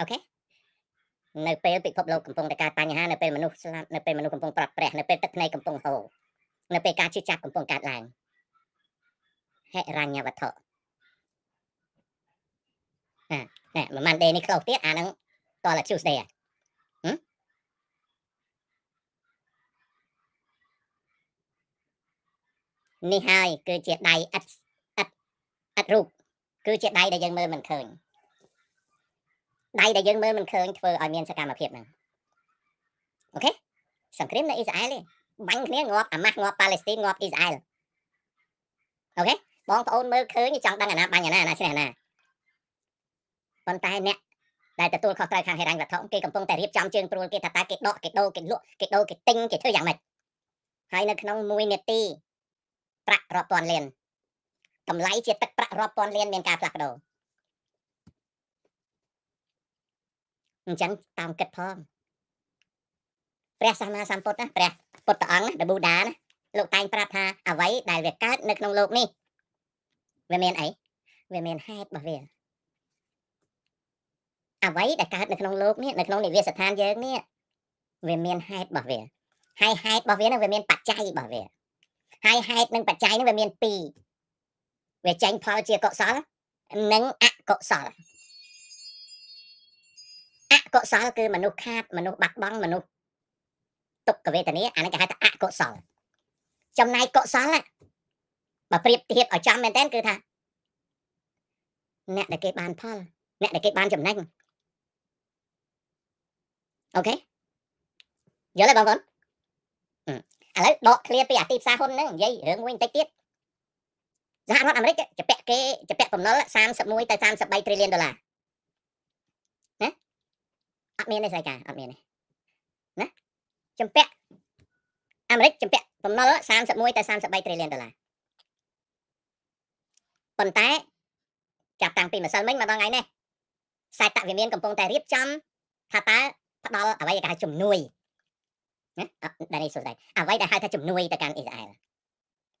អូខេនៅពេលពិភពលោកកំពុងតែកើតបញ្ហានៅពេលមនុស្សស្លាប់នៅពេលមនុស្សកំពុងប្រត់ប្រះនៅពេលទឹកភ្នែកកំពុងហូរនៅពេលការជិះចាប់កំពុងកើតឡើងហេរញ្ញវត្ថុអ่ะណែ Monday នេះ close ទៀតអានឹងតោះ Tuesday ហ៎នេះហើយគឺជាដៃឥតឥតឥតរូបគឺជាដៃដែលយើងមើលមិនឃើញដៃដែលយើងមើលមិនឃើញធ្វើឲ្យមានសកម្មភាពហ្នឹងអូខេសង្គ្រាមនៅអ៊ីស្រាអែលទេបាញ់គ្នាងាប់អាម៉ាស់ងាប់ប៉ាឡេស្ទីនងាប់អ៊ីស្រាអែលអូខេបងប្អូនមើលឃើញចង់ដឹងអាណាបាញ់អាណាអាណាឈ្នះអាណាប៉ុន្តែអ្នកដែលទទួលខុសត្រូវខាងហិរញ្ញវត្ថុគេកំពុងតែរៀបចំជើងព្រួលគេថាតើគេដកគេដូរគេលក់គេដូរគេទិញគេធ្វើយ៉ាងម៉េចហើយនៅក្នុង1នាទី ប្រាក់រាប់ពាន់លានតម្លៃជាទឹកប្រាក់រាប់ពាន់លានមានការផ្លាស់ប្ដូរអញ្ចឹងតាមគិតផងព្រះសាសនាសម្ពុទ្ធណាព្រះពុទ្ធអង្គណាប៊ូដាណាលោកតែងប្រាប់ថាអ្វីដែលវាកើតនៅក្នុងโลกនេះវាមានអីវាមានហេតុរបស់វាអ្វីដែលកើតនៅក្នុងโลกនេះនៅក្នុងនិវាសស្ថានយើងនេះវាមានហេតុរបស់វាហើយហេតុរបស់វានឹងវាមានបច្ច័យរបស់វា ហើយហេតុនិងបច្ច័យនឹងវាមានពីរវាចាញ់ផលជាកុសលនិងអកុសលអកុសលគឺមនុស្សខាតមនុស្សបាត់បង់មនុស្សទុក្ខវេទនាអានេះគេហៅថាអកុសលចំណែកកុសលបើប្រៀបធៀបឲ្យចំមែនតើគឺថាអ្នកដែលគេបានផលអ្នកដែលគេបានចំណេញអូខេយល់ទេបងប្អូនឥឡូវដកឃ្លាពីអាទីផ្សារហ៊ុនហ្នឹងនិយាយរឿងមួយបន្តិចទៀតសហរដ្ឋអាមេរិកជពាក់គេជពាក់បំណុល31ទៅ33ត្រីលានដុល្លារអត់មានទេស្រីការអត់មានទេណាចំពាក់អាមេរិកចំពាក់បំណុល31ទៅ33ត្រីលានដុល្លារប៉ុន្តែចាប់តាំងពីម្សិលមិញមកដល់ថ្ងៃនេះខ្សែតវិមានកំពុងតែរៀបចំថាតើផ្ដល់អ្វីគេហៅជំនួយណាដែលនេះសុខដែរអ្វីដែលហៅថាជំនួយទៅកាន់អ៊ីស្រាអែល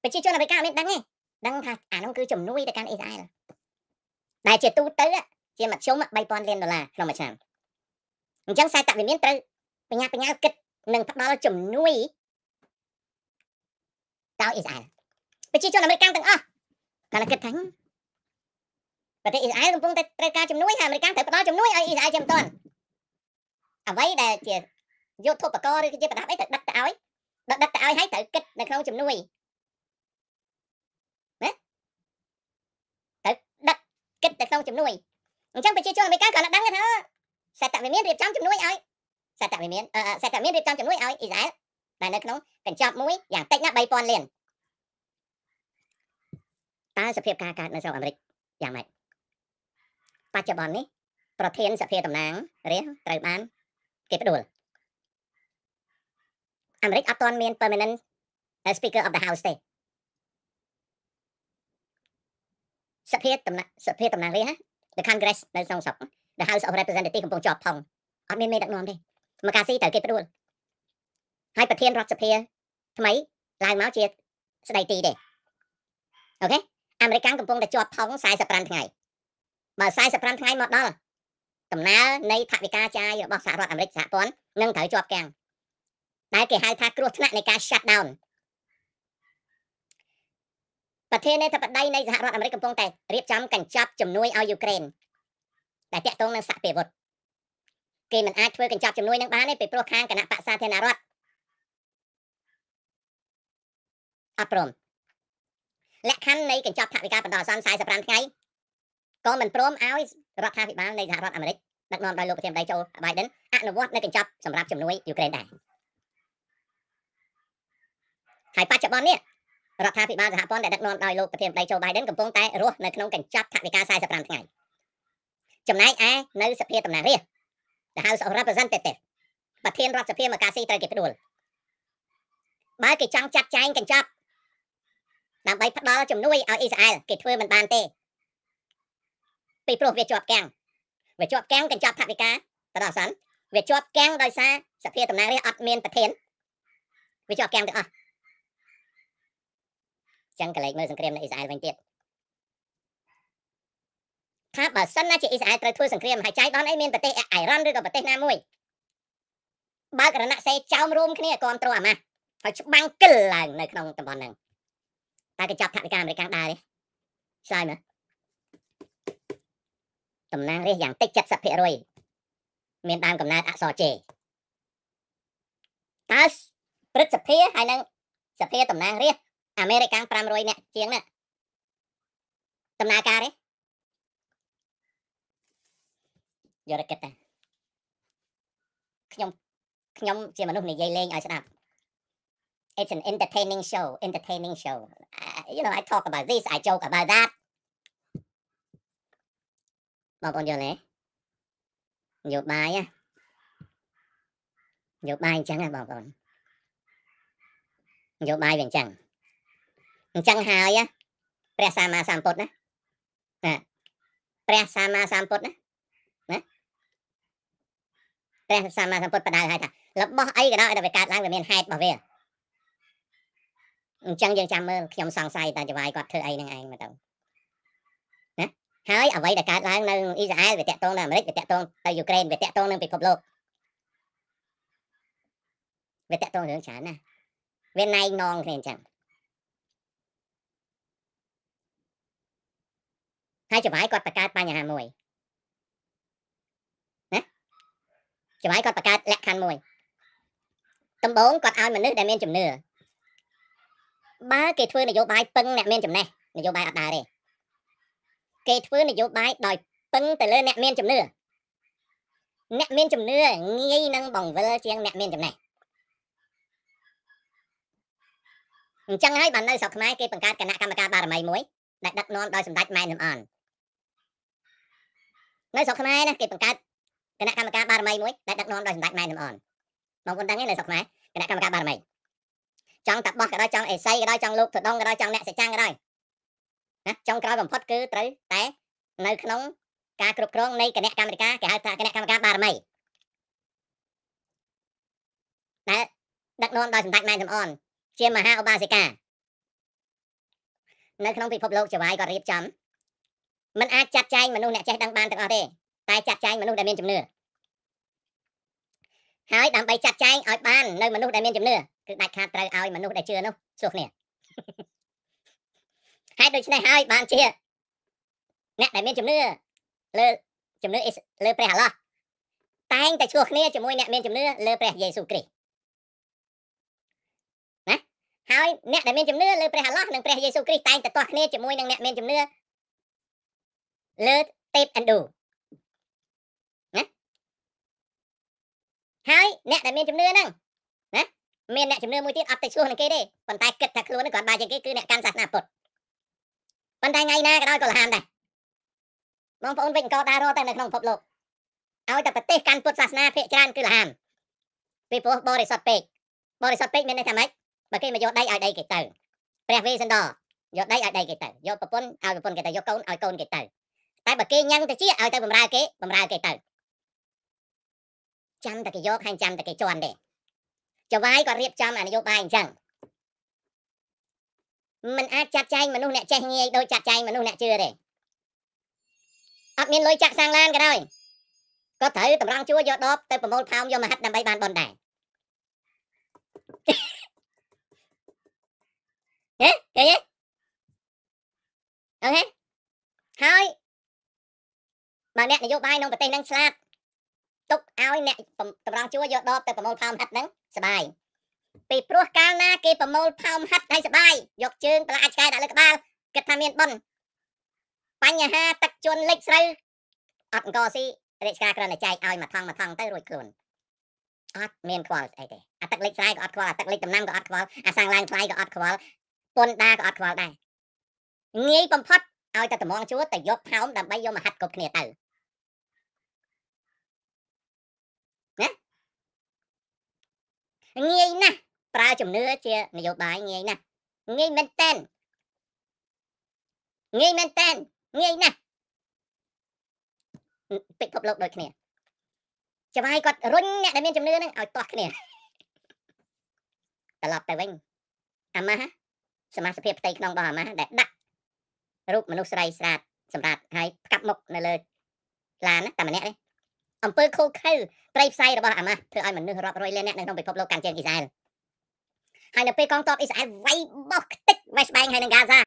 ប្រជាជនអាមេរិកអត់មាន ដឹងទេដឹងថាអានោះគឺជំនួយទៅកាន់អ៊ីស្រាអែលដែលជាទូទៅ ជាមធ្យម3000លានដុល្លារក្នុងមួយឆ្នាំអញ្ចឹងសាយតវិមានត្រូវបញ្ញាបញ្ញាគិតនិងផ្ដល់ជំនួយទៅអ៊ីស្រាអែលប្រជាជនអាមេរិកទាំងអស់គាត់គិតថាប្រទេសអ៊ីស្រាអែលកំពុងតែត្រូវការជំនួយហើយអាមេរិកត្រូវផ្ដល់ជំនួយឲ្យអ៊ីស្រាអែលជាមិនទាន់អ្វីដែលជាយុទ្ធឧបករណ៍ឬជាប្រដាប់អីត្រូវដឹកទៅឲ្យដឹកដឹកទៅឲ្យហើយត្រូវគិតនៅក្នុងជំនួយណាត្រូវដឹកគិតនៅក្នុងជំនួយអញ្ចឹងប្រជាជនអាមេរិកគាត់ដឹងថាសេតវិមានរៀបចំជំនួយឲ្យសេតវិមានសេតវិមានរៀបចំជំនួយឲ្យអ៊ីស្រាអែលដែលនៅក្នុងកញ្ចប់មួយយ៉ាងតិចណា3000លានតើសភាពការកើតនៅស្រុកអាមេរិកយ៉ាងម៉េចបច្ចុប្បន្ននេះប្រធានសភាតំណាងរាស្ត្រត្រូវបានគេផ្ដួលអាមេរិកអត់ទាន់មាន permanent speaker of the house ទេសភាតំណាងសភាតំណាងរាស្ត្រ the congress នៅក្នុងស្រុកដែល House of Representatives កំពុងជាប់ផងអត់មានមេដឹកនាំទេមកកាស៊ីត្រូវគេផ្ដួលហើយប្រធានរដ្ឋសភា ថ្មីឡើងមកជាស្ដីទីទេអូខេអាមេរិកកំពុងតែជាប់ផង45ថ្ងៃបើ45ថ្ងៃមកដល់កំណើនៃថវិកាចាយរបស់សហរដ្ឋអាមេរិកសហព័ន្ធនឹងត្រូវជាប់កាំងដែលគេហៅថាគ្រោះថ្នាក់នៃការ shut down ប្រធានាធិបតីនៃសហរដ្ឋអាមេរិកកំពុងតែរៀបចំកញ្ចប់ជំនួយឲ្យយូក្រែនដែលតាក់ទងនឹងសពាវុធគេមិន អាចធ្វើកញ្ចប់ជំនួយនឹងបានទេពីព្រោះខាងគណៈបក្សសាធារណរដ្ឋអព្រមលក្ខខណ្ឌនៃកញ្ចប់ថវិកាបណ្ដោះអាសន្ន45ថ្ងៃក៏មិនព្រមឲ្យរដ្ឋាភិបាលនៃសហរដ្ឋអាមេរិកដឹកនាំដោយលោកប្រធានាធិបតីចូល Biden អនុវត្តនៅកញ្ចប់សម្រាប់ជំនួយយូក្រែនដែរហើយបច្ចុប្បន្ននេះរដ្ឋាភិបាលសហព័ន្ធដែលដឹកនាំដោយលោកប្រធានាធិបតីចូល Biden កំពុងតែរស់នៅក្នុងកញ្ចប់ថវិកា45ថ្ងៃចំណែកឯនៅសភាតំណាងរាស្ត្រដែលហៅ Representative ប្រធានរដ្ឋសភាមកកាស៊ីត្រូវគេផ្ដួលបើគេចង់ចាត់ចែងកញ្ចប់ ដើម្បីផ្ដល់ជំនួយឲ្យអ៊ីស្រាអែលគេធ្វើមិនបានទេពីព្រោះវាជាប់កាំងវាជាប់កាំងកញ្ចប់ថវិកាតោះសិនវាជាប់កាំងដោយសារសភាតំណាងរាស្ត្រអត់មានប្រធានវាជាប់កាំងទាំងអស់ចឹងកលែកមើលសង្គ្រាមនៅអ៊ីស្រាអែលវិញទៀតថាបើសិនណាជាអ៊ីស្រាអែលត្រូវធ្វើសង្គ្រាមហើយចៃដន្យអីមានប្រទេសអៃរ៉ង់ឬក៏ប្រទេសណាមួយបើករណសេចោមរួមគ្នាគ្រប់គ្រងអាម៉ាស់ហើយច្បាំងគិលឡើង នៅក្នុងតំបន់ហ្នឹងតែកញ្ចប់ថវិកាអាមេរិកដែរទេឆ្លើយមើលតំណាងរាស្ត្រយ៉ាងតិច70%មានដើមកំណើតអក្សរ J តើព្រឹទ្ធសភាហើយនឹងសភាតំណាងរាស្ត្រអាមេរិក500នាក់ជាងនេះដំណើរការទេយករកិតតែខ្ញុំខ្ញុំជាមនុស្សនិយាយលេងឲ្យស្ដាប់ It's an entertaining show entertaining show I, you know I talk about this I joke about that បងប្អូនយល់ទេយោបាយយោបាយអញ្ចឹងណាបងប្អូនយោបាយវាអញ្ចឹងអញ្ចឹងហើយព្រះសម្មាសម្ពុទ្ធណាណាព្រះសម្មាសម្ពុទ្ធណាណាព្រះសម្មាសម្ពុទ្ធបដៅឲ្យថារបស់អីក៏ដោយតែវាកើតឡើងវាមានហេតុរបស់វាអញ្ចឹងយើងចាំមើលខ្ញុំសង្ស័យតើចវាយគាត់ធ្វើអីនឹងឯងមើលទៅណាហើយអ្វីដែលកើតឡើងនៅអ៊ីស្រាអែលវាតាក់ទងនៅអាមេរិកវាតាក់ទងទៅយូក្រែនវាតាក់ទងនឹងពិភពលោកវាតាក់ទងរឿងច្រើនណាស់វាណៃនងគ្នាអញ្ចឹងហើយចវាយគាត់បង្កើតបញ្ហាមួយច្បាយគាត់បង្កើតលក្ខខណ្ឌមួយដំបូងគាត់ឲ្យមនុស្សដែលមានជំនឿបើគេធ្វើនយោបាយពឹងអ្នកមានចំណេះនយោបាយអត់ដែរទេគេធ្វើនយោបាយដោយពឹងទៅលើ អ្នកមានជំនឿអ្នកមានជំនឿងាយនឹងបង្វិលជាងអ្នកមានចំណេះអញ្ចឹងហើយបាននៅស្រុកខ្មែរគេបង្កើតគណៈកម្មការបារមីមួយ ដែលដឹកនាំដោយសម្ដេចម៉ែនសំអននៅស្រុកខ្មែរណាគេបង្កើតគណៈកម្មការបារមីមួយដែលដឹកនាំដោយសម្ដេចម៉ែនលំអនបងប្អូនដឹងទេនៅស្រុកខ្មែរគណៈកម្មការបารមីចង់តបោះក៏ដោយចង់អេសីក៏ដោយចង់លោកធដងក៏ដោយចង់អ្នកសច្ចាំងក៏ដោយណាចង់ក្រោយបំផុតគឺត្រូវតែនៅក្នុងការគ្រប់គ្រងនៃគណៈកម្មាធិការគេហៅថាគណៈកម្មការបารមីដែលដឹកនាំដោយសម្ដេចម៉ែនសំអន ជាមហាឧបាសិកានៅក្នុងពិភពលោកជាវាយគាត់រៀបចំមិនអាចចាត់ចែងមនុស្សអ្នកចេះដឹងបានទាំងអស់ទេតែចាត់ចែងមនុស្សដែលមានជំនឿហើយដើម្បីចាត់ចែងឲ្យបាននៅមនុស្សដែលមានជំនឿគឺដាច់ខាតត្រូវឲ្យមនុស្សដែលជឿនោះសួរគ្នាហើយដូច្នេះហើយបានជា អ្នកដែលមានជំនឿលើជំនឿលើព្រះអាឡោះតែងតែឈ្លោះគ្នាជាមួយអ្នកមានជំនឿលើព្រះយេស៊ូវគ្រីស្ទណាហើយអ្នកដែលមានជំនឿលើព្រះអាឡោះនិងព្រះយេស៊ូវគ្រីស្ទតែងតែទាស់គ្នាជាមួយនឹងអ្នកមានជំនឿលើទេពឥណ្ឌូហើយអ្នកដែលមានជំនឿហ្នឹងណាមានអ្នកជំនឿមួយទៀតអត់ទៅឈ្លោះនឹងគេទេប៉ុន្តែគិតថាខ្លួនគាត់បាយជាងគេគឺអ្នកកាន់សាសនាពុទ្ធប៉ុន្តែថ្ងៃណាក៏ដោយក៏លហាមដែរបងប្អូនវិញក៏ដើររត់តែនៅក្នុងពិភពលោកឲ្យតែប្រទេសកាន់ពុទ្ធសាសនាភាគច្រើនគឺលហាមពីព្រោះបរិសុទ្ធពេក បរិសុទ្ធពេកមានន័យថាម៉េចបើគេមកយកដីឲ្យដីគេទៅព្រះវេស្សន្តរយកដីឲ្យដីគេទៅយកប្រពន្ធឲ្យប្រពន្ធគេទៅយកកូនឲ្យកូនគេទៅតែបើគេញ៉ាំងទៅជាឲ្យទៅបំរើគេបំរើគេទៅចាំតែគេយកហើយចាំតែគេជន់ទេចវាយក៏រៀបចំអានយោបាយអញ្ចឹងมันអាចចាត់ចែងមនុស្សអ្នកចេះងាយដូចចាត់ចែងមនុស្សអ្នកជឿទេអត់មានលុយចាក់សាំងឡានក៏ដោយក៏ត្រូវតម្រង់ជួរយកដបទៅប្រមូលផោមយកមហិតដើម្បីបានបនដែរហេឃើញទេអូខេហើយបើអ្នកនយោបាយក្នុងប្រទេសនឹងឆ្លាតទុកឲ្យអ្នកតម្រង់ជួរយកដបទៅប្រមូលផោមហិតហ្នឹងសបាយពីព្រោះកាលណាគេប្រមូលផោមហិតឲ្យសបាយយកជើងប្រឡាច់ឆ្កែដាក់លើក្បាលគិតថាមានប៉ុនបញ្ហាទឹកជន់លិចស្រូវអត់អង្គស៊ីរាជការគ្រាន់តែចែកឲ្យមកថងមកថងទៅរួចខ្លួនអត់មានខ្វល់ស្អីទេអាទឹកលិចស្រែក៏អត់ខ្វល់អាទឹកលិចដំណាំក៏អត់ខ្វល់អាសាំងឡើងថ្លៃក៏អត់ខ្វល់ពន្ធដារក៏អត់ខ្វល់ដែរងាយបំផុតឲ្យតែតម្ងជួរតែយកផោមដើម្បី យកមកហាត់គប់គ្នាទៅងាយណាស់ប្រើជំនឿជានយោបាយងាយណាស់ងាយមែនតែនងាយមែនតែនងាយណាស់ពិភពលោកដូចគ្នាច្បាយគាត់រុញអ្នកដែលមានជំនឿនឹងឲ្យតោះគ្នាត្រឡប់ទៅវិញអាម៉ាស់សមាជិកផ្ទៃក្នុងរបស់អាម៉ាស់ដែលដាក់ រូបមនុស្សស្រីស្រាតសម្រាប់ឲ្យផ្កាប់មុខនៅលើឡានតែម្នាក់នេះអំពើខូខើត្រីផ្សៃរបស់អាម៉ាស់ធ្វើឲ្យមនុស្សរាប់រយលានអ្នកនៅក្នុងពិភពលោកកាន់ជើងអ៊ីស្រាអែលហើយនៅពេលកងទ័ពអ៊ីស្រាអែលវាយបោះខ្ទេចវេស្បែងហើយនឹងហ្គាហ្សា